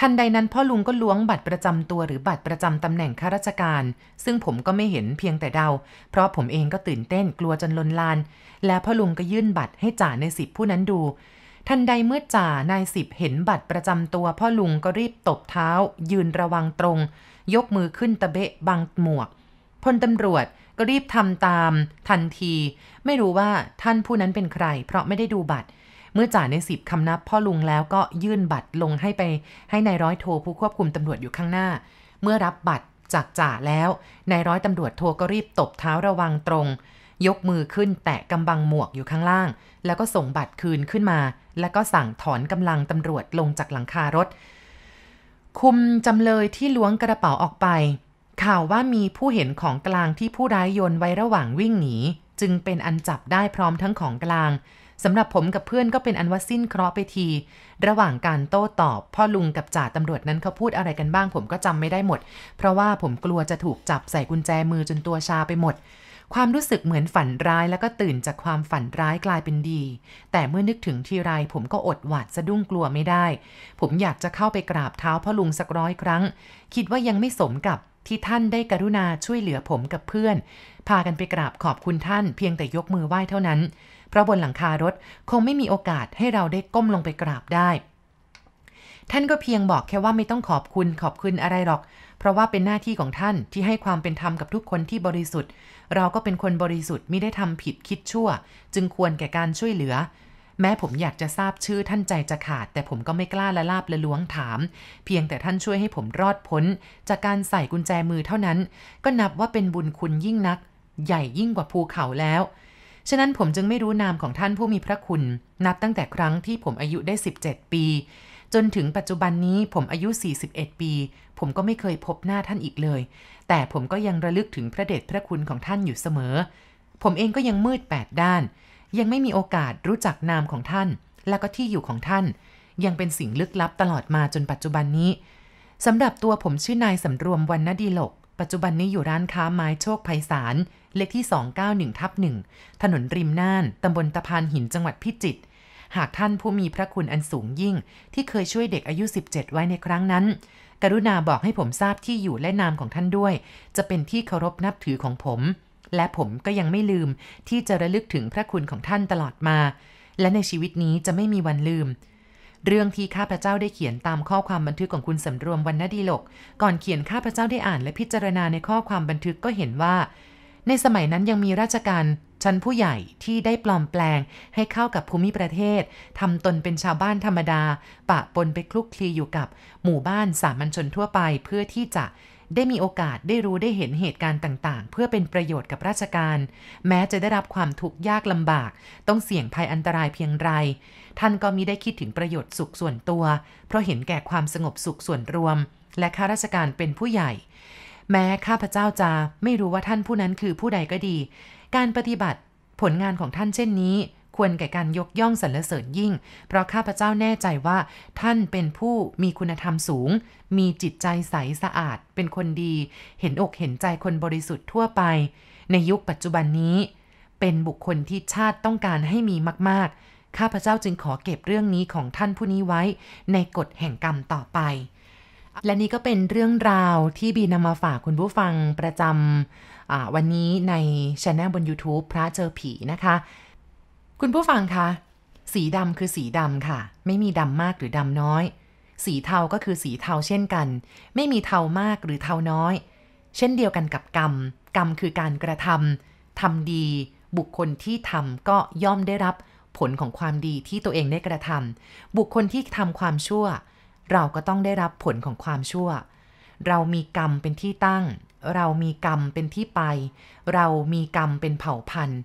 ทันใดนั้นพ่อลุงก็ล้วงบัตรประจำตัวหรือบัตรประจำตำแหน่งข้าราชการ ซึ่งผมก็ไม่เห็นเพียงแต่เดา เพราะผมเองก็ตื่นเต้นกลัวจนลนลาน และพ่อลุงก็ยื่นบัตรให้จ่าในสิบผู้นั้นดู ทันใดเมื่อจ่านายสิบเห็นบัตรประจำตัว พ่อลุงก็รีบตบเท้า ยืนระวังตรงยกมือขึ้นตะเบะบังหมวกพลตำรวจก็รีบทำตาม ทันที ไม่รู้ว่าท่านผู้นั้นเป็นใคร เพราะไม่ได้ดูบัตร เมื่อจ่าในสิบคำนับ พ่อลุงแล้วก็ยื่นบัตรลงให้ไป ให้ในายร้อยโทผู้ควบคุมตำรวจอยู่ข้างหน้า เมื่อรับบัตรจากจ่าแล้วนายร้อยตำรวจโทก็รีบตบเท้าระวังตรง ยกมือขึ้นแตะกำบังหมวกอยู่ข้างล่าง แล้วก็ส่งบัตรคืนขึ้นมา แล้วก็สั่งถอนกำลังตำรวจลงจากหลังคารถคุมจำเลยที่ล้วงกระเป๋าออกไป ข่าวว่ามีผู้เห็นของกลางที่ผู้ร้ายโยนไว้ระหว่างวิ่งหนี จึงเป็นอันจับได้พร้อมทั้งของกลางสำหรับผมกับเพื่อนก็เป็นอันว่าสิ้นเคราะห์ไปที ระหว่างการโต้ตอบ พ่อลุงกับจ่าตำรวจนั้นเขาพูดอะไรกันบ้างผมก็จำไม่ได้หมด เพราะว่าผมกลัวจะถูกจับใส่กุญแจมือจนตัวชาไปหมดความรู้สึกเหมือนฝันร้ายแล้วก็ตื่นจากความฝันร้ายกลายเป็นดี แต่เมื่อนึกถึงทีไรผมก็อดหวาดสะดุ้งกลัวไม่ได้ ผมอยากจะเข้าไปกราบเท้าพ่อลุงสักร้อยครั้ง คิดว่ายังไม่สมกับที่ท่านได้กรุณาช่วยเหลือผมกับเพื่อนพากันไปกราบขอบคุณท่านเพียงแต่ยกมือไหว้เท่านั้น เพราะบนหลังคารถ คงไม่มีโอกาสให้เราได้ก้มลงไปกราบได้ ท่านก็เพียงบอกแค่ว่าไม่ต้องขอบคุณขอบคุณอะไรหรอกเพราะว่าเป็นหน้าที่ของท่านที่ให้ความเป็นธรรมกับทุกคนที่บริสุทธิ์ เราก็เป็นคนบริสุทธิ์มิได้ทำผิดคิดชั่ว จึงควรแก่การช่วยเหลือ แม้ผมอยากจะทราบชื่อท่านใจจะขาด แต่ผมก็ไม่กล้าละลาบละล้วงถาม เพียงแต่ท่านช่วยให้ผมรอดพ้น จากการใส่กุญแจมือเท่านั้น ก็นับว่าเป็นบุญคุณยิ่งนัก ใหญ่ยิ่งกว่าภูเขาแล้วฉะนั้นผมจึงไม่รู้นามของท่านผู้มีพระคุณ นับตั้งแต่ครั้งที่ผมอายุได้ 17 ปีจนถึงปัจจุบันนี้ผมอายุ 41 ปี ผมก็ไม่เคยพบหน้าท่านอีกเลย แต่ผมก็ยังระลึกถึงพระเดชพระคุณของท่านอยู่เสมอ ผมเองก็ยังมืดแปดด้าน ยังไม่มีโอกาสรู้จักนามของท่าน และก็ที่อยู่ของท่าน ยังเป็นสิ่งลึกลับตลอดมาจนปัจจุบันนี้สำหรับตัวผมชื่อนายสำรวมวันนดีหลก ปัจจุบันนี้อยู่ร้านค้าไม้โชคไพศาลเลขที่ 291 ทับ1ถนนริมน่านตำบลตะพานหิน จังหวัดพิจิตรหากท่านผู้มีพระคุณอันสูงยิ่ง ที่เคยช่วยเด็กอายุ 17 ไว้ในครั้งนั้น กรุณาบอกให้ผมทราบที่อยู่และนามของท่านด้วย จะเป็นที่เคารพนับถือของผม และผมก็ยังไม่ลืมที่จะระลึกถึงพระคุณของท่านตลอดมา และในชีวิตนี้จะไม่มีวันลืม เรื่องที่ข้าพเจ้าได้เขียนตามข้อความบันทึกของคุณสำรวมวันนดีลก ก่อนเขียนข้าพเจ้าได้อ่านและพิจารณาในข้อความบันทึกก็เห็นว่าในสมัยนั้นยังมีราชการชั้นผู้ใหญ่ที่ได้ปลอมแปลงให้เข้ากับภูมิประเทศทำตนเป็นชาวบ้านธรรมดาปะปนไปคลุกคลีอยู่กับหมู่บ้านสามัญชนทั่วไปเพื่อที่จะได้มีโอกาสได้รู้ได้เห็นเหตุการณ์ต่างๆ เพื่อเป็นประโยชน์กับราชการ แม้จะได้รับความทุกข์ยากลำบาก ต้องเสี่ยงภัยอันตรายเพียงไร ท่านก็มีได้คิดถึงประโยชน์สุขส่วนตัว เพราะเห็นแก่ความสงบสุขส่วนรวม และข้าราชการเป็นผู้ใหญ่แม้ข้าพเจ้าจะไม่รู้ว่าท่านผู้นั้นคือผู้ใดก็ดี การปฏิบัติผลงานของท่านเช่นนี้ ควรแก่การยกย่องสรรเสริญยิ่ง เพราะข้าพเจ้าแน่ใจว่าท่านเป็นผู้มีคุณธรรมสูง มีจิตใจใสสะอาดเป็นคนดี เห็นอกเห็นใจคนบริสุทธิ์ทั่วไป ในยุคปัจจุบันนี้ เป็นบุคคลที่ชาติต้องการให้มีมาก ๆ ข้าพเจ้าจึงขอเก็บเรื่องนี้ของท่านผู้นี้ไว้ ในกฎแห่งกรรมต่อไปและนี่ก็เป็นเรื่องราวที่บีนำมาฝากคุณผู้ฟังประจำวันนี้ในช anel บน YouTube พระเจอผี นะคะ คุณผู้ฟังคะสีดำคือสีดำค่ะ ไม่มีดำมากหรือดำน้อย สีเทาก็คือสีเทาเช่นกัน ไม่มีเทามากหรือเทาน้อย เช่นเดียวกันกับกรรมกรรม คือการกระทำทำดีบุคคลที่ทำก็ย่อมได้รับผลของความดีที่ตัวเองได้กระทำบุคคลที่ทำความชั่วเราก็ต้องได้รับผลของความชั่ว เรามีกรรมเป็นที่ตั้ง เรามีกรรมเป็นที่ไป เรามีกรรมเป็นเผ่าพันธุ์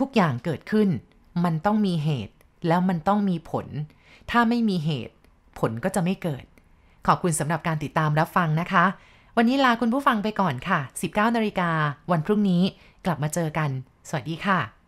ทุกๆอย่างเกิดขึ้น มันต้องมีเหตุ แล้วมันต้องมีผล ถ้าไม่มีเหตุ ผลก็จะไม่เกิด ขอบคุณสำหรับการติดตามรับฟังนะคะ วันนี้ลาคุณผู้ฟังไปก่อนค่ะ 19นาฬิกา วันพรุ่งนี้กลับมาเจอกัน สวัสดีค่ะ